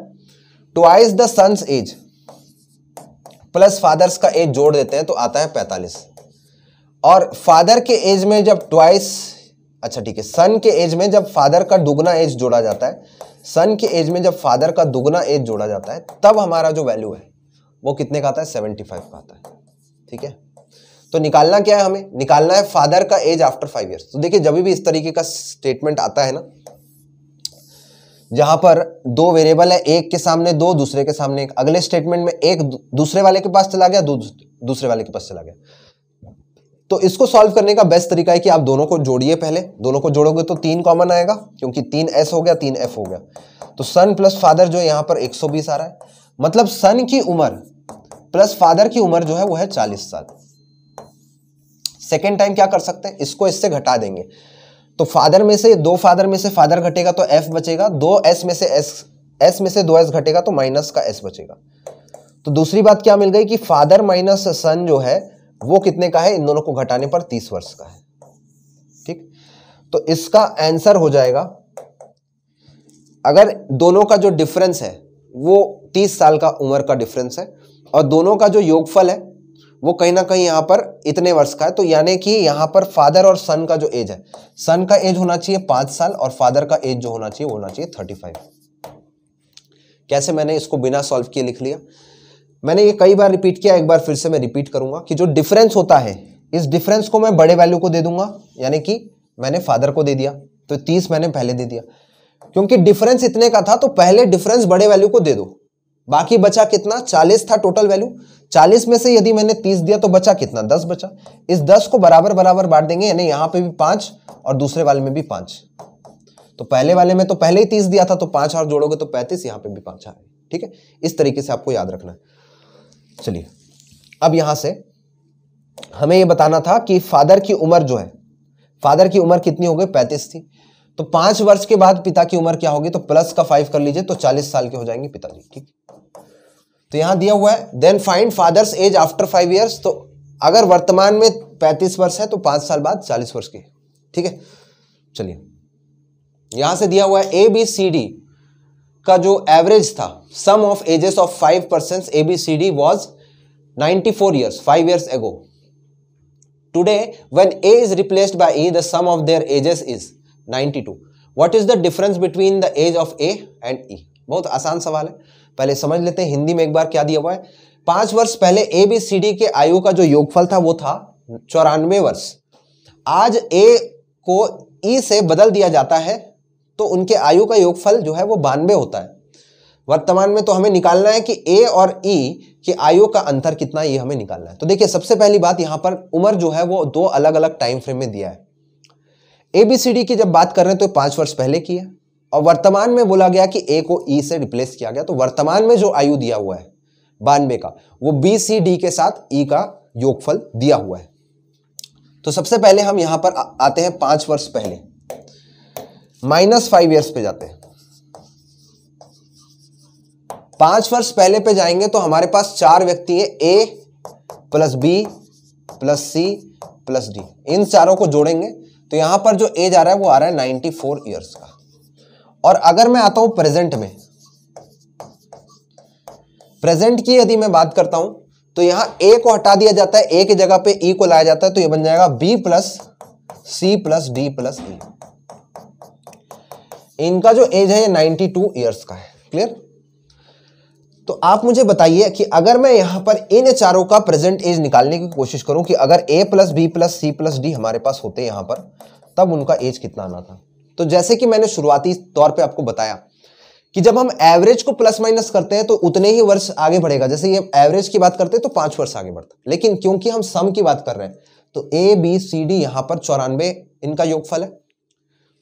twice the son's age plus father's का एज जोड़ देते हैं तो आता है पैंतालीस और फादर के एज में जब ट्वाइस अच्छा ठीक है सन के एज में जब फादर का दुगना एज जोड़ा जाता है सन के एज में जब फादर का दुगना एज जोड़ा जाता है तब हमारा जो वैल्यू है वो कितने का आता है सेवेंटी फाइव का आता है ठीक है तो निकालना क्या है हमें निकालना है फादर का एज आफ्टर फाइव ईयर्स तो देखिए जब भी इस तरीके का स्टेटमेंट आता है ना जहां पर दो वेरिएबल है एक के सामने दो दूसरे के सामने एक अगले स्टेटमेंट में एक दूसरे वाले के पास चला गया दो दूसरे वाले के पास चला गया तो इसको सॉल्व करने का बेस्ट तरीका है कि आप दोनों को जोड़िए पहले दोनों को जोड़ोगे तो तीन कॉमन आएगा क्योंकि तीन एस हो गया तीन एफ हो गया तो सन प्लस फादर जो यहां पर 120 आ रहा है मतलब सन की उम्र प्लस फादर की उम्र जो है वो है 40 साल सेकेंड टाइम क्या कर सकते हैं इसको इससे घटा देंगे तो फादर में से दो फादर में से फादर घटेगा तो एफ बचेगा दो एस में से एस एस में से दो एस घटेगा तो माइनस का एस बचेगा तो दूसरी बात क्या मिल गई कि फादर माइनस सन जो है वो कितने का है इन दोनों को घटाने पर तीस वर्ष का है ठीक तो इसका आंसर हो जाएगा अगर दोनों का जो डिफरेंस है वो तीस साल का उम्र का डिफरेंस है और दोनों का जो योगफल है वो कहीं ना कहीं यहाँ पर इतने वर्ष का है तो यानी कि यहाँ पर फादर और सन का जो एज है सन का एज होना चाहिए पांच साल और फादर का एज जो होना चाहिए होना चाहिए थर्टी फाइव कैसे मैंने इसको बिना सॉल्व किए लिख लिया मैंने ये कई बार रिपीट किया एक बार फिर से मैं रिपीट करूंगा कि जो डिफरेंस होता है इस डिफरेंस को मैं बड़े वैल्यू को दे दूंगा यानी कि मैंने फादर को दे दिया तो तीस मैंने पहले दे दिया क्योंकि डिफरेंस इतने का था तो पहले डिफरेंस बड़े वैल्यू को दे दो बाकी बचा कितना चालीस था टोटल वैल्यू चालीस में से यदि मैंने तीस दिया तो बचा कितना दस बचा इस दस को बराबर बराबर बांट देंगे यानी यहां पे भी पांच और दूसरे वाले में भी पांच तो पहले वाले में तो पहले ही तीस दिया था तो पांच और जोड़ोगे तो पैंतीस यहां पर भी पांच आ गए ठीक है इस तरीके से आपको याद रखना है चलिए अब यहां से हमें यह बताना था कि फादर की उम्र जो है फादर की उम्र कितनी हो गई पैंतीस थी तो पांच वर्ष के बाद पिता की उम्र क्या होगी तो प्लस का फाइव कर लीजिए तो चालीस साल के हो जाएंगे पिताजी ठीक है तो यहाँ दिया हुआ है then find father's age after five years तो अगर वर्तमान में पैंतीस वर्ष है तो पाँच साल बाद चालीस वर्ष की ठीक है चलिए यहाँ से दिया हुआ है ए बी सी डी का जो एवरेज था sum of ages of five person A B C D was ninety four years five years ago today when A is replaced by E the sum of their ages is ninety two what is the difference between the age of A and E बहुत आसान सवाल है पहले समझ लेते हैं हिंदी में एक बार क्या दिया हुआ है पांच वर्ष पहले ए बी सी डी के आयु का जो योगफल था वो था चौरानवे वर्ष आज ए को ई e से बदल दिया जाता है तो उनके आयु का योगफल जो है वो बानवे होता है वर्तमान में तो हमें निकालना है कि ए और ई e के आयु का अंतर कितना ये हमें निकालना है तो देखिए सबसे पहली बात यहां पर उम्र जो है वो दो अलग अलग टाइम फ्रेम में दिया है ए बी सी डी की जब बात कर रहे हैं तो पांच वर्ष पहले की है और वर्तमान में बोला गया कि ए को ई e से रिप्लेस किया गया तो वर्तमान में जो आयु दिया हुआ है बानवे का वो बी सी डी के साथ ई e का योगफल दिया हुआ है तो सबसे पहले हम यहां पर आते हैं पांच वर्ष पहले माइनस फाइव ईयर्स पे जाते हैं पांच वर्ष पहले पे जाएंगे तो हमारे पास चार व्यक्ति है A plus B plus C plus D इन चारों को जोड़ेंगे तो यहां पर जो ए जा रहा है वो आ रहा है नाइनटी फोर ईयर्स का और अगर मैं आता हूं प्रेजेंट में प्रेजेंट की यदि मैं बात करता हूं तो यहां ए को हटा दिया जाता है ए की जगह पे ई e को लाया जाता है तो ये बन जाएगा B plus C plus D plus E इनका जो एज है ये 92 टू ईयर्स का है क्लियर तो आप मुझे बताइए कि अगर मैं यहां पर इन चारों का प्रेजेंट एज निकालने की कोशिश करूं कि अगर A plus B plus C plus D हमारे पास होते यहां पर तब उनका एज कितना आना था तो जैसे कि मैंने शुरुआती तौर पे आपको बताया कि जब हम एवरेज को प्लस माइनस करते हैं तो उतने ही वर्ष आगे बढ़ेगा जैसे ये एवरेज की बात करते हैं तो पांच वर्ष आगे बढ़ता लेकिन क्योंकि हम सम की बात कर रहे हैं तो ए बी सी डी यहां पर चौरानवे इनका योगफल है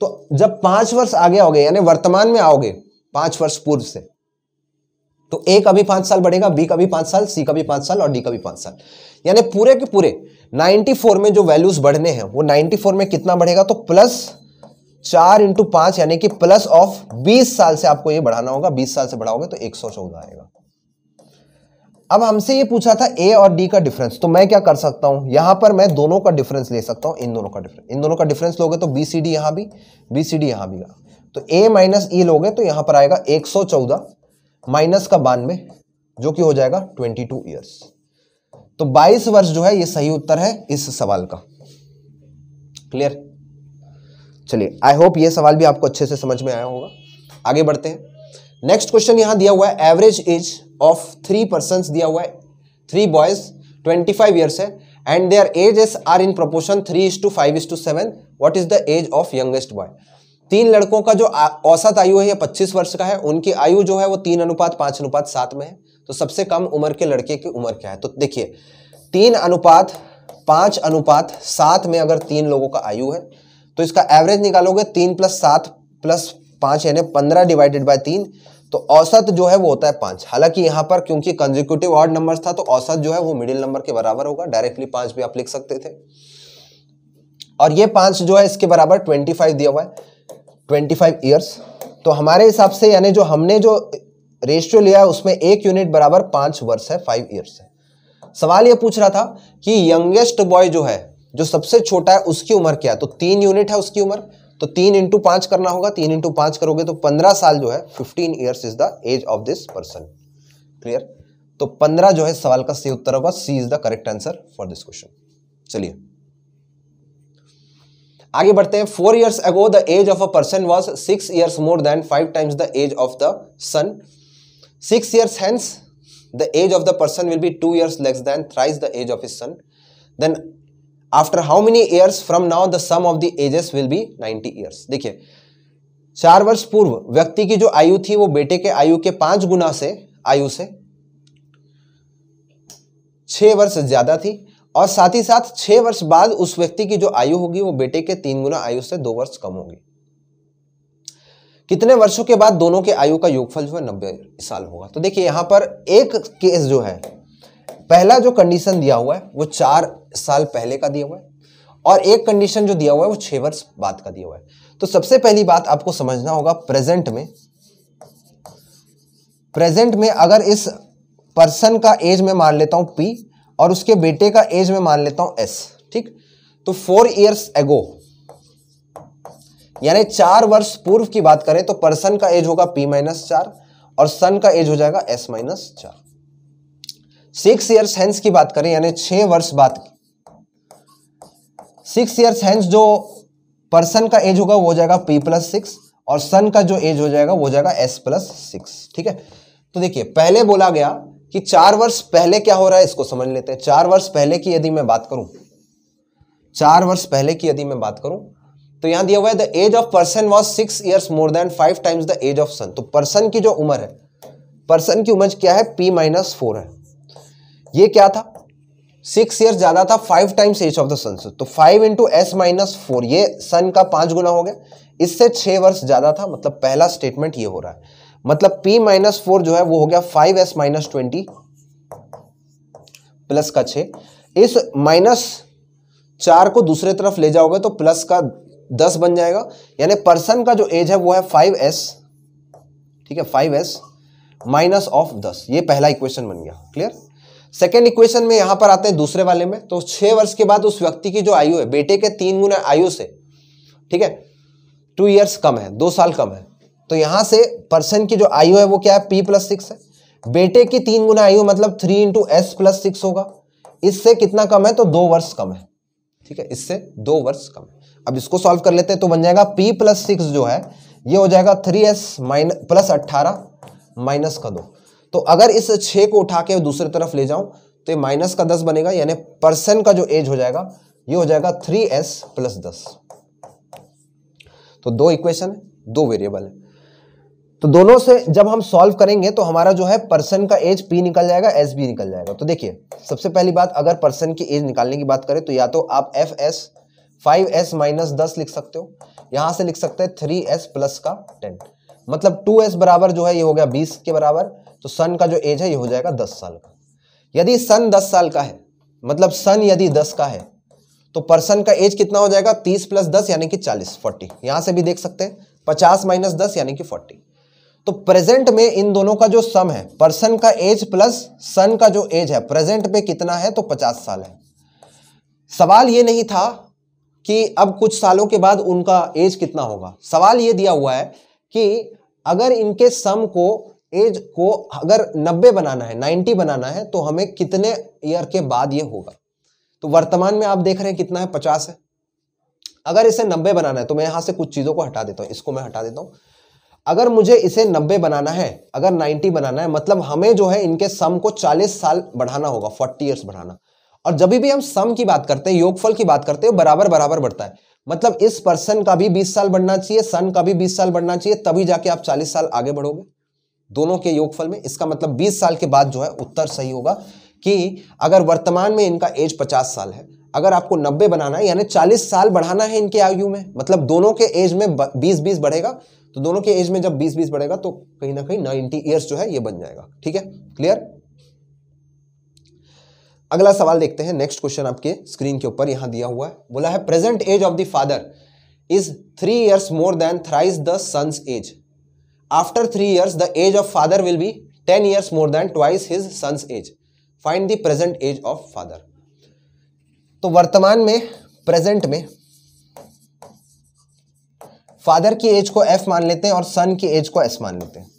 तो जब पांच वर्ष आगे आओगे यानी वर्तमान में आओगे पांच वर्ष पूर्व से तो ए का भी पांच साल बढ़ेगा बी का भी पांच साल सी का भी पांच साल और डी का भी पांच साल यानी पूरे के पूरे 94 में जो वैल्यूज बढ़ने हैं वो 94 में कितना बढ़ेगा तो प्लस चार इंटू पांच यानी कि प्लस ऑफ बीस साल से आपको ये बढ़ाना होगा बीस साल से बढ़ाओगे तो एक सौ चौदह आएगा अब हमसे ये पूछा था ए और डी का डिफरेंस तो मैं क्या कर सकता हूं यहां पर मैं दोनों का डिफरेंस ले सकता हूं इन दोनों का डिफरेंस इन दोनों का डिफरेंस लोगे तो बी सी डी यहां भी बी सी डी यहां भी तो ए माइनस ई लोगे तो यहां पर आएगा एक सौ चौदह माइनस का बानवे जो कि हो जाएगा ट्वेंटी टू ईयर्स तो बाईस वर्ष जो है यह सही उत्तर है इस सवाल का क्लियर चलिए आई होप ये सवाल भी आपको अच्छे से समझ में आया होगा आगे बढ़ते हैं नेक्स्ट क्वेश्चन यहाँ दिया हुआ है average age of three person दिया हुआ है three boys twenty five years है and their ages are in proportion three is to five is to seven what is the age of youngest boy तीन लड़कों का जो औसत आयु है यह पच्चीस वर्ष का है उनकी आयु जो है वो तीन अनुपात पांच अनुपात सात में है तो सबसे कम उम्र के लड़के की उम्र क्या है तो देखिए तीन अनुपात पांच अनुपात सात में अगर तीन लोगों का आयु है तो इसका एवरेज निकालोगे तीन प्लस सात प्लस पांच यानी पंद्रह डिवाइडेड बाय तीन तो औसत जो है वो होता है पांच हालांकि यहां पर क्योंकि कंजिक्यूटिव ऑर्ड नंबर था तो औसत जो है वो मिडिल नंबर के बराबर होगा डायरेक्टली पांच भी आप लिख सकते थे और ये पांच जो है इसके बराबर ट्वेंटी फाइव दिया हुआ है ट्वेंटी फाइव ईयर्स तो हमारे हिसाब से यानी जो हमने जो रेशियो लिया है उसमें एक यूनिट बराबर पांच वर्ष है फाइव ईयर्स है सवाल ये पूछ रहा था कि यंगेस्ट बॉय जो है जो सबसे छोटा है उसकी उम्र क्या है तो तीन यूनिट है उसकी उम्र तो तीन इंटू पांच करना होगा तीन इंटू पांच करोगे तो पंद्रह साल जो है fifteen years is the age of this person clear तो पंद्रह जो है सवाल का सही उत्तर होगा C is the correct answer for this question चलिए आगे बढ़ते हैं four years ago the age of a person was six years more than five times the age of the son six years hence the age of the person will be two years less than thrice the age of his son then after how many years from now the sum of the ages will be 90 years देखिए चार वर्ष पूर्व व्यक्ति की जो आयु थी वो बेटे के आयु के पांच गुना से आयु से छह वर्ष ज्यादा थी और साथ ही साथ छह वर्ष बाद उस व्यक्ति की जो आयु होगी वो बेटे के तीन गुना आयु से दो वर्ष कम होगी कितने वर्षों के बाद दोनों के आयु का योगफल जो है नब्बे साल होगा तो देखिए यहां पर एक केस जो है पहला जो कंडीशन दिया हुआ है वो चार साल पहले का दिया हुआ है और एक कंडीशन जो दिया हुआ है वो छह वर्ष बाद का दिया हुआ है तो सबसे पहली बात आपको समझना होगा प्रेजेंट में प्रेजेंट में अगर इस पर्सन का एज में मान लेता हूं पी और उसके बेटे का एज में मान लेता हूं एस ठीक तो फोर ईयर्स एगो यानी चार वर्ष पूर्व की बात करें तो पर्सन का एज होगा पी माइनस चार और सन का एज हो जाएगा एस माइनस चार सिक्स ईयर्स हैंस की बात करें यानी छह वर्ष बाद सिक्स ईयर्स हैंस जो पर्सन का एज होगा वो हो जाएगा पी प्लस सिक्स और सन का जो एज हो जाएगा वो हो जाएगा एस प्लस सिक्स ठीक है तो देखिए पहले बोला गया कि चार वर्ष पहले क्या हो रहा है इसको समझ लेते हैं चार वर्ष पहले की यदि मैं बात करूं चार वर्ष पहले की यदि मैं बात करूं तो यहां दिया हुआ है the age of person was six years more than five times the age of son तो पर्सन की जो उम्र है पर्सन की उम्र क्या है पी माइनस फोर है ये क्या था सिक्स ईयर ज्यादा था five times age of the son से तो five into S minus four ये सन का पांच गुना हो गया इससे छह वर्ष ज्यादा था मतलब पहला स्टेटमेंट ये हो रहा है मतलब पी माइनस फोर जो है वो हो गया five S minus twenty plus का छ इस माइनस चार को दूसरे तरफ ले जाओगे तो प्लस का दस बन जाएगा यानी पर्सन का जो एज है वो है फाइव एस ठीक है फाइव एस माइनस ऑफ दस ये पहला इक्वेशन बन गया क्लियर सेकेंड इक्वेशन में यहां पर आते हैं दूसरे वाले में तो छह वर्ष के बाद उस व्यक्ति की जो आयु है बेटे के तीन गुना आयु से ठीक है टू ईयर्स कम है दो साल कम है तो यहां से पर्सन की जो आयु है वो क्या है पी प्लस सिक्स है बेटे की तीन गुना आयु मतलब three into S plus six होगा इससे कितना कम है तो दो वर्ष कम है ठीक है इससे दो वर्ष कम है अब इसको सॉल्व कर लेते हैं तो बन जाएगा पी प्लस सिक्स जो है ये हो जाएगा थ्री एस माइनस प्लस अट्ठारह माइनस का दो तो अगर इस छः को उठा के दूसरी तरफ ले जाऊं तो ये माइनस का दस बनेगा यानी पर्सन का जो एज हो जाएगा ये हो जाएगा थ्री एस प्लस दस तो दो इक्वेशन दो वेरिएबल है तो दोनों से जब हम सॉल्व करेंगे तो हमारा जो है पर्सन का एज पी निकल जाएगा एस बी निकल जाएगा तो देखिए सबसे पहली बात अगर पर्सन की एज निकालने की बात करें तो या तो आप F S five S minus दस लिख सकते हो यहां से लिख सकते हैं थ्री एस प्लस का टेन मतलब टू एस बराबर जो है ये हो गया बीस के बराबर तो सन का जो एज है ये हो जाएगा दस साल का यदि सन दस साल का है मतलब सन यदि दस का है तो पर्सन का एज कितना हो जाएगा तीस प्लस दस यानी कि चालीस फोर्टी यहां से भी देख सकते हैं पचास माइनस दस यानी कि फोर्टी तो प्रेजेंट में इन दोनों का जो सम है पर्सन का एज प्लस सन का जो एज है प्रेजेंट में कितना है तो पचास साल है सवाल ये नहीं था कि अब कुछ सालों के बाद उनका एज कितना होगा सवाल ये दिया हुआ है कि अगर इनके सम को एज को अगर 90 बनाना है 90 बनाना है तो हमें कितने ईयर के बाद ये होगा तो वर्तमान में आप देख रहे हैं कितना है 50 है अगर इसे 90 बनाना है तो मैं यहां से कुछ चीज़ों को हटा देता हूं इसको मैं हटा देता हूं अगर मुझे इसे 90 बनाना है अगर 90 बनाना है मतलब हमें जो है इनके सम को 40 साल बढ़ाना होगा 40 ईयर्स बढ़ाना और जब भी हम सम की बात करते हैं योगफल की बात करते हैं बराबर बराबर बढ़ता है मतलब इस पर्सन का भी 20 साल बढ़ना चाहिए सन का भी 20 साल बढ़ना चाहिए तभी जाके आप 40 साल आगे बढ़ोगे दोनों के योगफल में इसका मतलब 20 साल के बाद जो है उत्तर सही होगा कि अगर वर्तमान में इनका एज 50 साल है अगर आपको 90 बनाना है यानी 40 साल बढ़ाना है इनके आयु में मतलब दोनों के एज में 20-20 बढ़ेगा तो दोनों के एज में जब 20-20 बढ़ेगा तो कहीं ना कहीं 90 ईयर्स जो है ये बन जाएगा ठीक है क्लियर अगला सवाल देखते हैं नेक्स्ट क्वेश्चन आपके स्क्रीन के ऊपर यहां दिया हुआ है बोला है present age of the father is three years more than thrice the son's age after three years the age of father will be ten years more than twice his son's age find the present age of father तो वर्तमान में present में father की as को F मान लेते हैं और सन की एज को एस मान लेते हैं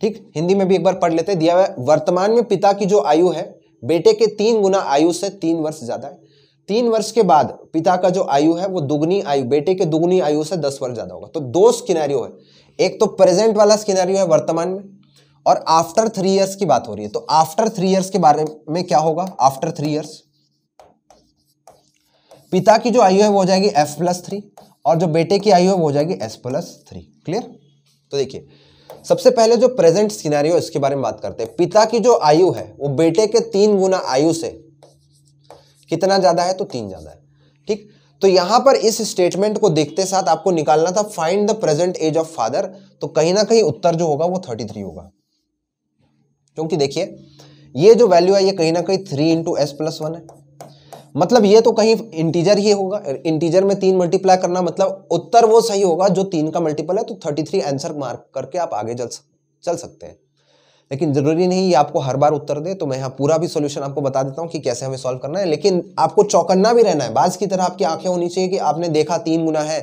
ठीक हिंदी में भी एक बार पढ़ लेते हैं दिया हुआ वर्तमान में पिता की जो आयु है बेटे के तीन गुना आयु से तीन वर्ष ज्यादा है तीन वर्ष के बाद पिता का जो आयु है वो दुगनी आयु बेटे के दुगनी आयु से दस वर्ष ज्यादा होगा तो दो स्किनारियो है एक तो प्रेजेंट वाला स्किनारियो है वर्तमान में और आफ्टर थ्री इयर्स की बात हो रही है तो आफ्टर थ्री इयर्स के बारे में क्या होगा आफ्टर थ्री इयर्स पिता की जो आयु है वो हो जाएगी एफ प्लस थ्री और जो बेटे की आयु है वो हो जाएगी एस प्लस थ्री क्लियर तो देखिए सबसे पहले जो प्रेजेंट सिनेरियो इसके बारे में बात करते हैं पिता की जो आयु है वो बेटे के तीन गुना आयु से कितना ज़्यादा है तो तीन ज़्यादा है ठीक तो यहां पर इस स्टेटमेंट को देखते साथ आपको निकालना था find the present age of father तो कहीं ना कहीं उत्तर जो होगा वो थर्टी थ्री होगा क्योंकि देखिए ये जो वैल्यू है ये कहीं ना कहीं three into S plus one है मतलब ये तो कहीं इंटीजर ही होगा इंटीजर में तीन मल्टीप्लाई करना मतलब उत्तर वो सही होगा जो तीन का मल्टीपल है तो थर्टी थ्री आंसर मार्क करके आप आगे चल चल सकते हैं लेकिन ज़रूरी नहीं ये आपको हर बार उत्तर दे तो मैं यहाँ पूरा भी सोल्यूशन आपको बता देता हूँ कि कैसे हमें सॉल्व करना है लेकिन आपको चौकन्ना भी रहना है बाज की तरह आपकी आंखें होनी चाहिए कि आपने देखा तीन गुना है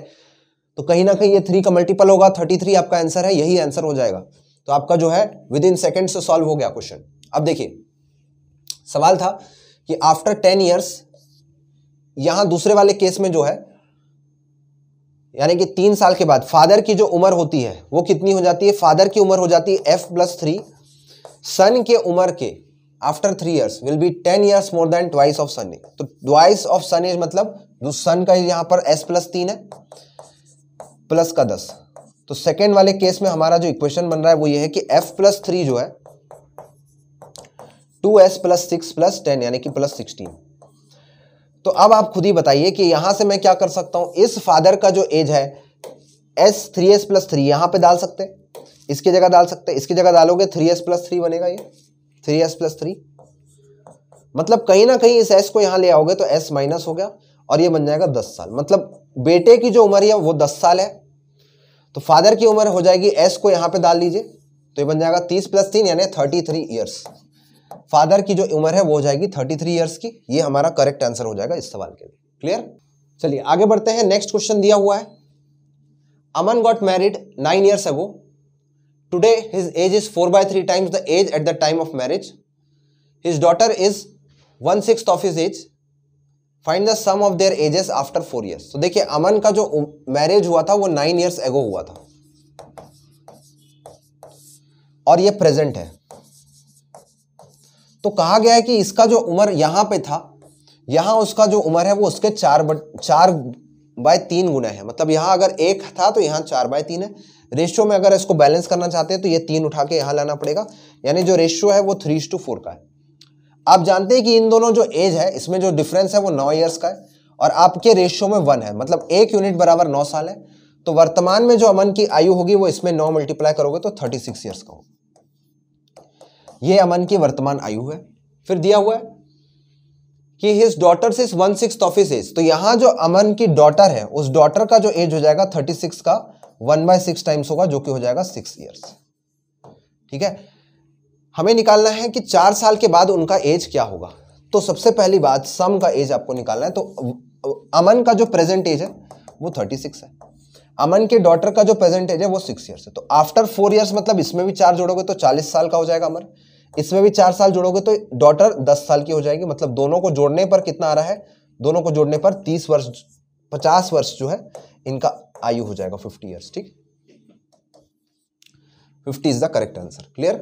तो कहीं ना कहीं ये थ्री का मल्टीपल होगा थर्टी थ्री आपका आंसर है यही आंसर हो जाएगा तो आपका जो है विद इन सेकेंड से सॉल्व हो गया क्वेश्चन अब देखिए सवाल था कि आफ्टर टेन ईयर्स यहां दूसरे वाले केस में जो है यानी कि तीन साल के बाद फादर की जो उम्र होती है वो कितनी हो जाती है फादर की उम्र हो जाती है एफ प्लस थ्री सन के उम्र के after three years will be ten years more than twice of son age तो ट्वाइस ऑफ सन एज मतलब सन का यहां पर एस प्लस तीन है प्लस का दस तो सेकेंड वाले केस में हमारा जो इक्वेशन बन रहा है वो ये है कि एफ प्लस थ्री जो है two S plus six plus ten यानी कि प्लस सिक्सटीन तो अब आप खुद ही बताइए कि यहां से मैं क्या कर सकता हूं इस फादर का जो एज है S three S plus three यहां पर डाल सकते हैं इसकी जगह डाल सकते हैं इसकी जगह डालोगे थ्री एस प्लस थ्री बनेगा ये थ्री एस प्लस थ्री मतलब कहीं ना कहीं इस एस को यहाँ ले आओगे तो एस माइनस हो गया और ये बन जाएगा दस साल मतलब बेटे की जो उम्र है वो दस साल है तो फादर की उम्र हो जाएगी एस को यहाँ पे डाल लीजिए तो ये बन जाएगा तीस प्लस तीन यानी थर्टी थ्री ईयर्स फादर की जो उम्र है वो हो जाएगी थर्टी थ्री ईयर्स की ये हमारा करेक्ट आंसर हो जाएगा इस सवाल के लिए क्लियर चलिए आगे बढ़ते हैं नेक्स्ट क्वेश्चन दिया हुआ है Aman got married nine years है वो today his age is four by three times the age at the time of marriage his daughter is one six of his age find the sum of their ages after four years तो देखिए अमन का जो marriage हुआ था वो nine years ago हुआ था और ये प्रेजेंट है तो कहा गया है कि इसका जो उम्र यहां पे था यहां उसका जो उम्र है वो उसके चार बट चार बाय तीन गुना है मतलब यहां अगर एक था तो यहां चार बाय तीन है रेशियो में अगर इसको बैलेंस करना चाहते हैं तो ये तीन उठा के यहां लाना पड़ेगा यानी जो रेशियो है वो थ्री टू फोर का है आप जानते हैं कि इन दोनों जो एज है इसमें जो डिफरेंस है वो नौ ईयर्स का है और आपके रेशियो में वन है मतलब एक यूनिट बराबर नौ साल है तो वर्तमान में जो अमन की आयु होगी वो इसमें नौ मल्टीप्लाई करोगे तो थर्टी सिक्स ईयर्स का होगा ये अमन की वर्तमान आयु है फिर दिया हुआ है कि his daughter is one six of age तो यहां जो अमन की डॉटर है उस डॉटर का जो एज हो जाएगा थर्टी सिक्स का वन बाय सिक्स टाइम्स होगा जो कि हो जाएगा सिक्स ईयर्स ठीक है हमें निकालना है कि चार साल के बाद उनका एज क्या होगा तो सबसे पहली बात सम का एज आपको निकालना है तो अमन का जो प्रेजेंट एज है वो थर्टी सिक्स है अमन के डॉटर का जो प्रेजेंट एज है वो सिक्स ईयर्स है तो आफ्टर फोर ईयर्स मतलब इसमें भी चार जोड़ोगे तो चालीस साल का हो जाएगा अमन इसमें भी चार साल जोड़ोगे तो डॉटर दस साल की हो जाएगी मतलब दोनों को जोड़ने पर कितना आ रहा है दोनों को जोड़ने पर तीस वर्ष पचास वर्ष जो है इनका आयु हो जाएगा फिफ्टी ईयर्स ठीक fifty is the correct answer clear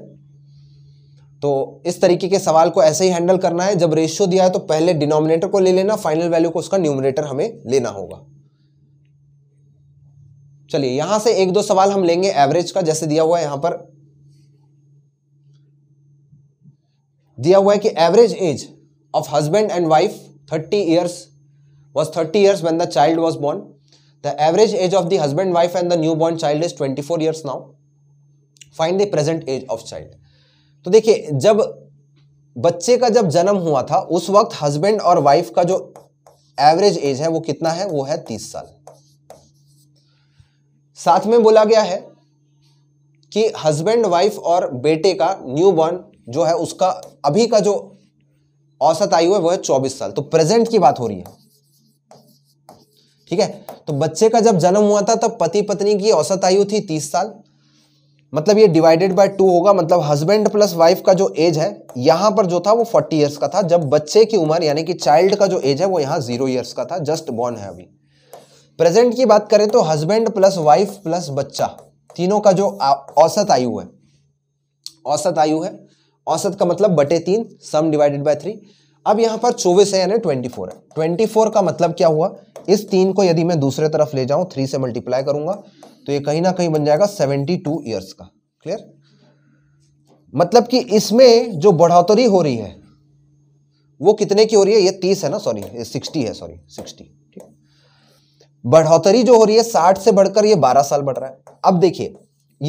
तो इस तरीके के सवाल को ऐसे ही हैंडल करना है जब रेशियो दिया है तो पहले डिनोमिनेटर को ले लेना फाइनल वैल्यू को उसका न्यूमिनेटर हमें लेना होगा चलिए यहां से एक दो सवाल हम लेंगे एवरेज का जैसे दिया हुआ है यहां पर दिया हुआ है कि average age of husband and wife thirty years was thirty years when the child was born The average age of the husband, wife and the newborn child is 24 years now. Find the present age of child. तो देखिए जब बच्चे का जब जन्म हुआ था उस वक्त हस्बैंड और वाइफ का जो एवरेज एज है वो कितना है वो है तीस साल साथ में बोला गया है कि हस्बैंड वाइफ और बेटे का न्यू बॉर्न जो है उसका अभी का जो औसत आयु है वो है चौबीस साल तो प्रेजेंट की बात हो रही है ठीक है तो बच्चे का जब जन्म हुआ था तब पति पत्नी की औसत आयु थी तीस साल मतलब ये डिवाइडेड बाय टू होगा मतलब हस्बैंड प्लस वाइफ का जो एज है यहां पर जो था वो फोर्टी ईयर्स का था जब बच्चे की उम्र यानी कि चाइल्ड का जो एज है वो यहाँ जीरो ईयर्स का था जस्ट बॉर्न है अभी प्रेजेंट की बात करें तो हस्बैंड प्लस वाइफ प्लस बच्चा तीनों का जो औसत आयु है औसत आयु है औसत का मतलब बटे तीन सम डिवाइडेड बाय थ्री अब यहां पर चौबीस है यानी ट्वेंटी फोर है ट्वेंटी फोर का मतलब क्या हुआ इस तीन को यदि मैं दूसरे तरफ ले जाऊं थ्री से मल्टीप्लाई करूंगा तो ये कहीं ना कहीं बन जाएगा सेवेंटी टू ईयर्स का क्लियर मतलब कि इसमें जो बढ़ोतरी हो रही है वो कितने की हो रही है ये तीस है ना सॉरी ये सिक्सटी है सॉरी सिक्सटी ठीक बढ़ोतरी जो हो रही है साठ से बढ़कर ये बारह साल बढ़ रहा है अब देखिए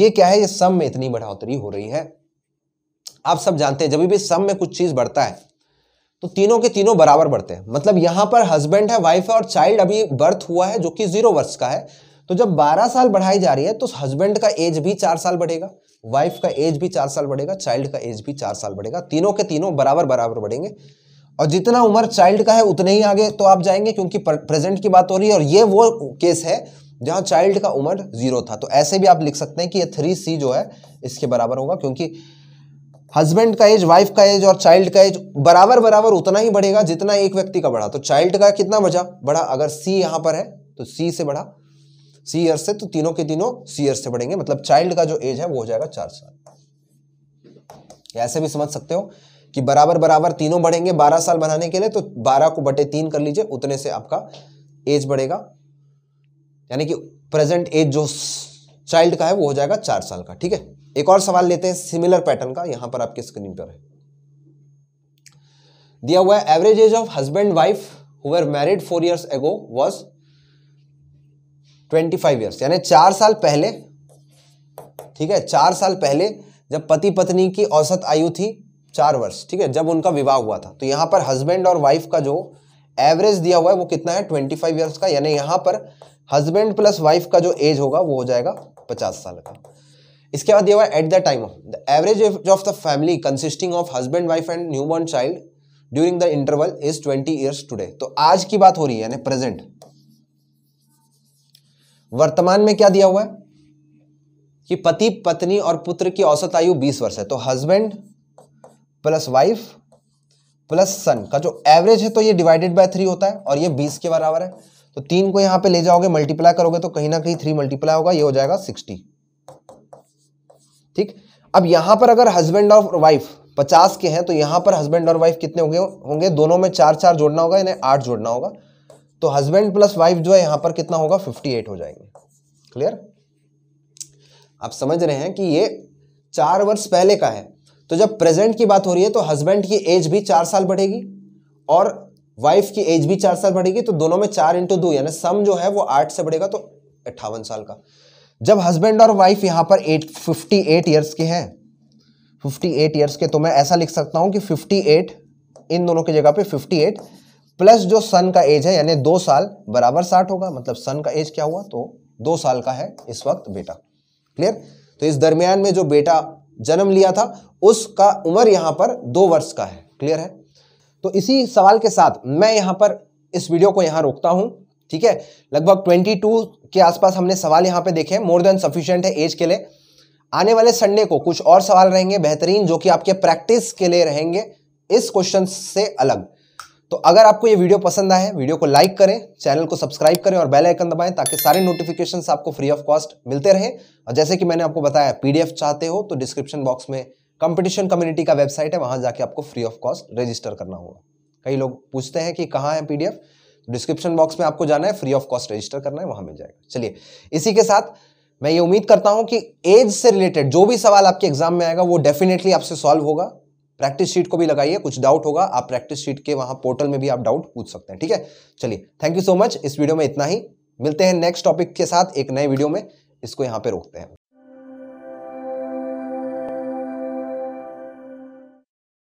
ये क्या है ये सम में इतनी बढ़ोतरी हो रही है आप सब जानते हैं जब भी सम में कुछ चीज बढ़ता है तो तीनों के तीनों बराबर बढ़ते हैं मतलब यहां पर हस्बैंड है वाइफ है और चाइल्ड अभी बर्थ हुआ है जो कि जीरो वर्ष का है तो जब 12 साल बढ़ाई जा रही है तो हस्बैंड का एज भी चार साल बढ़ेगा वाइफ का एज भी चार साल बढ़ेगा चाइल्ड का एज भी चार साल बढ़ेगा तीनों के तीनों बराबर बराबर बढ़ेंगे और जितना उम्र चाइल्ड का है उतने ही आगे तो आप जाएंगे क्योंकि प्रेजेंट की बात हो रही है और ये वो केस है जहां चाइल्ड का उम्र जीरो था तो ऐसे भी आप लिख सकते हैं कि ये थ्री सी जो है इसके बराबर होगा क्योंकि हस्बैंड का एज वाइफ का एज और चाइल्ड का एज बराबर बराबर उतना ही बढ़ेगा जितना एक व्यक्ति का बढ़ा तो चाइल्ड का कितना बचा बढ़ा अगर सी यहां पर है तो सी से बढ़ा सी ईयर से तो तीनों के तीनों सी ईयर से बढ़ेंगे मतलब चाइल्ड का जो एज है वो हो जाएगा चार साल ऐसे भी समझ सकते हो कि बराबर बराबर तीनों बढ़ेंगे बारह साल बनाने के लिए तो बारह को बटे तीन कर लीजिए उतने से आपका एज बढ़ेगा यानी कि प्रेजेंट एज जो चाइल्ड का है वो हो जाएगा चार साल का ठीक है एक और सवाल लेते हैं सिमिलर पैटर्न का यहां पर आपके स्क्रीन पर है दिया हुआ है average age of husband wife who were married four years ago was twenty five years यानी चार साल पहले ठीक है चार साल पहले जब पति पत्नी की औसत आयु थी चार वर्ष ठीक है जब उनका विवाह हुआ था तो यहां पर हस्बैंड और वाइफ का जो एवरेज दिया हुआ है वो कितना है ट्वेंटी फाइव ईयर्स का यानी यहां पर हस्बैंड प्लस वाइफ का जो एज होगा वो हो जाएगा पचास साल का इसके बाद दिया हुआ at the time of the average age of the family consisting of husband wife and new born child during the interval is twenty years today तो आज की बात हो रही है यानी प्रेजेंट वर्तमान में क्या दिया हुआ है कि पति पत्नी और पुत्र की औसत आयु बीस वर्ष है तो husband plus wife plus son का जो एवरेज है तो ये डिवाइडेड बाय थ्री होता है और ये बीस के बराबर है तो तीन को यहां पे ले जाओगे मल्टीप्लाई करोगे तो कहीं ना कहीं थ्री मल्टीप्लाई होगा ये हो जाएगा सिक्सटी ठीक अब यहां पर अगर हस्बैंड और वाइफ पचास के हैं तो यहां पर हस्बैंड और वाइफ कितने होंगे होंगे दोनों में चार चार जोड़ना होगा इन्हें आठ जोड़ना होगा तो हस्बैंड प्लस वाइफ जो है यहां पर कितना होगा फिफ्टी एट हो जाएंगे क्लियर आप समझ रहे हैं कि ये चार वर्ष पहले का है तो जब प्रेजेंट की बात हो रही है तो हस्बैंड की एज भी चार साल बढ़ेगी और वाइफ की एज भी चार साल बढ़ेगी तो दोनों में चार इंटू दो यानी सम जो है वो आठ से बढ़ेगा तो अट्ठावन साल का जब हस्बैंड और वाइफ यहां पर एट फिफ्टी एट ईयर्स के हैं फिफ्टी एट ईयर्स के तो मैं ऐसा लिख सकता हूं कि फिफ्टी एट इन दोनों की जगह पे फिफ्टी एट प्लस जो सन का एज है यानी दो साल बराबर साठ होगा मतलब सन का एज क्या हुआ तो दो साल का है इस वक्त बेटा क्लियर तो इस दरमियान में जो बेटा जन्म लिया था उसका उम्र यहां पर दो वर्ष का है क्लियर है तो इसी सवाल के साथ मैं यहां पर इस वीडियो को यहां रोकता हूं ठीक है लगभग 22 के आसपास हमने सवाल यहाँ पे देखे मोर देन सफिशियंट है एज के लिए आने वाले संडे को कुछ और सवाल रहेंगे बेहतरीन जो कि आपके प्रैक्टिस के लिए रहेंगे इस क्वेश्चन से अलग तो अगर आपको ये वीडियो पसंद आए वीडियो को लाइक करें चैनल को सब्सक्राइब करें और बेल आइकन दबाएं ताकि सारे नोटिफिकेशंस आपको फ्री ऑफ कॉस्ट मिलते रहें और जैसे कि मैंने आपको बताया पीडीएफ चाहते हो तो डिस्क्रिप्शन बॉक्स में कंपटीशन कम्युनिटी का वेबसाइट है वहां जाके आपको फ्री ऑफ कॉस्ट रजिस्टर करना होगा कई लोग पूछते हैं कि कहाँ है पीडीएफ डिस्क्रिप्शन बॉक्स में आपको जाना है फ्री ऑफ कॉस्ट रजिस्टर करना है वहां मिल जाएगा चलिए इसी के साथ मैं ये उम्मीद करता हूं कि एज से रिलेटेड जो भी सवाल आपके एग्जाम में आएगा वो डेफिनेटली आपसे सॉल्व होगा प्रैक्टिस शीट को भी लगाइए कुछ डाउट होगा आप प्रैक्टिस शीट के वहां पोर्टल में भी आप डाउट पूछ सकते हैं ठीक है चलिए थैंक यू सो मच इस वीडियो में इतना ही मिलते हैं नेक्स्ट टॉपिक के साथ एक नए वीडियो में इसको यहां पे रोकते हैं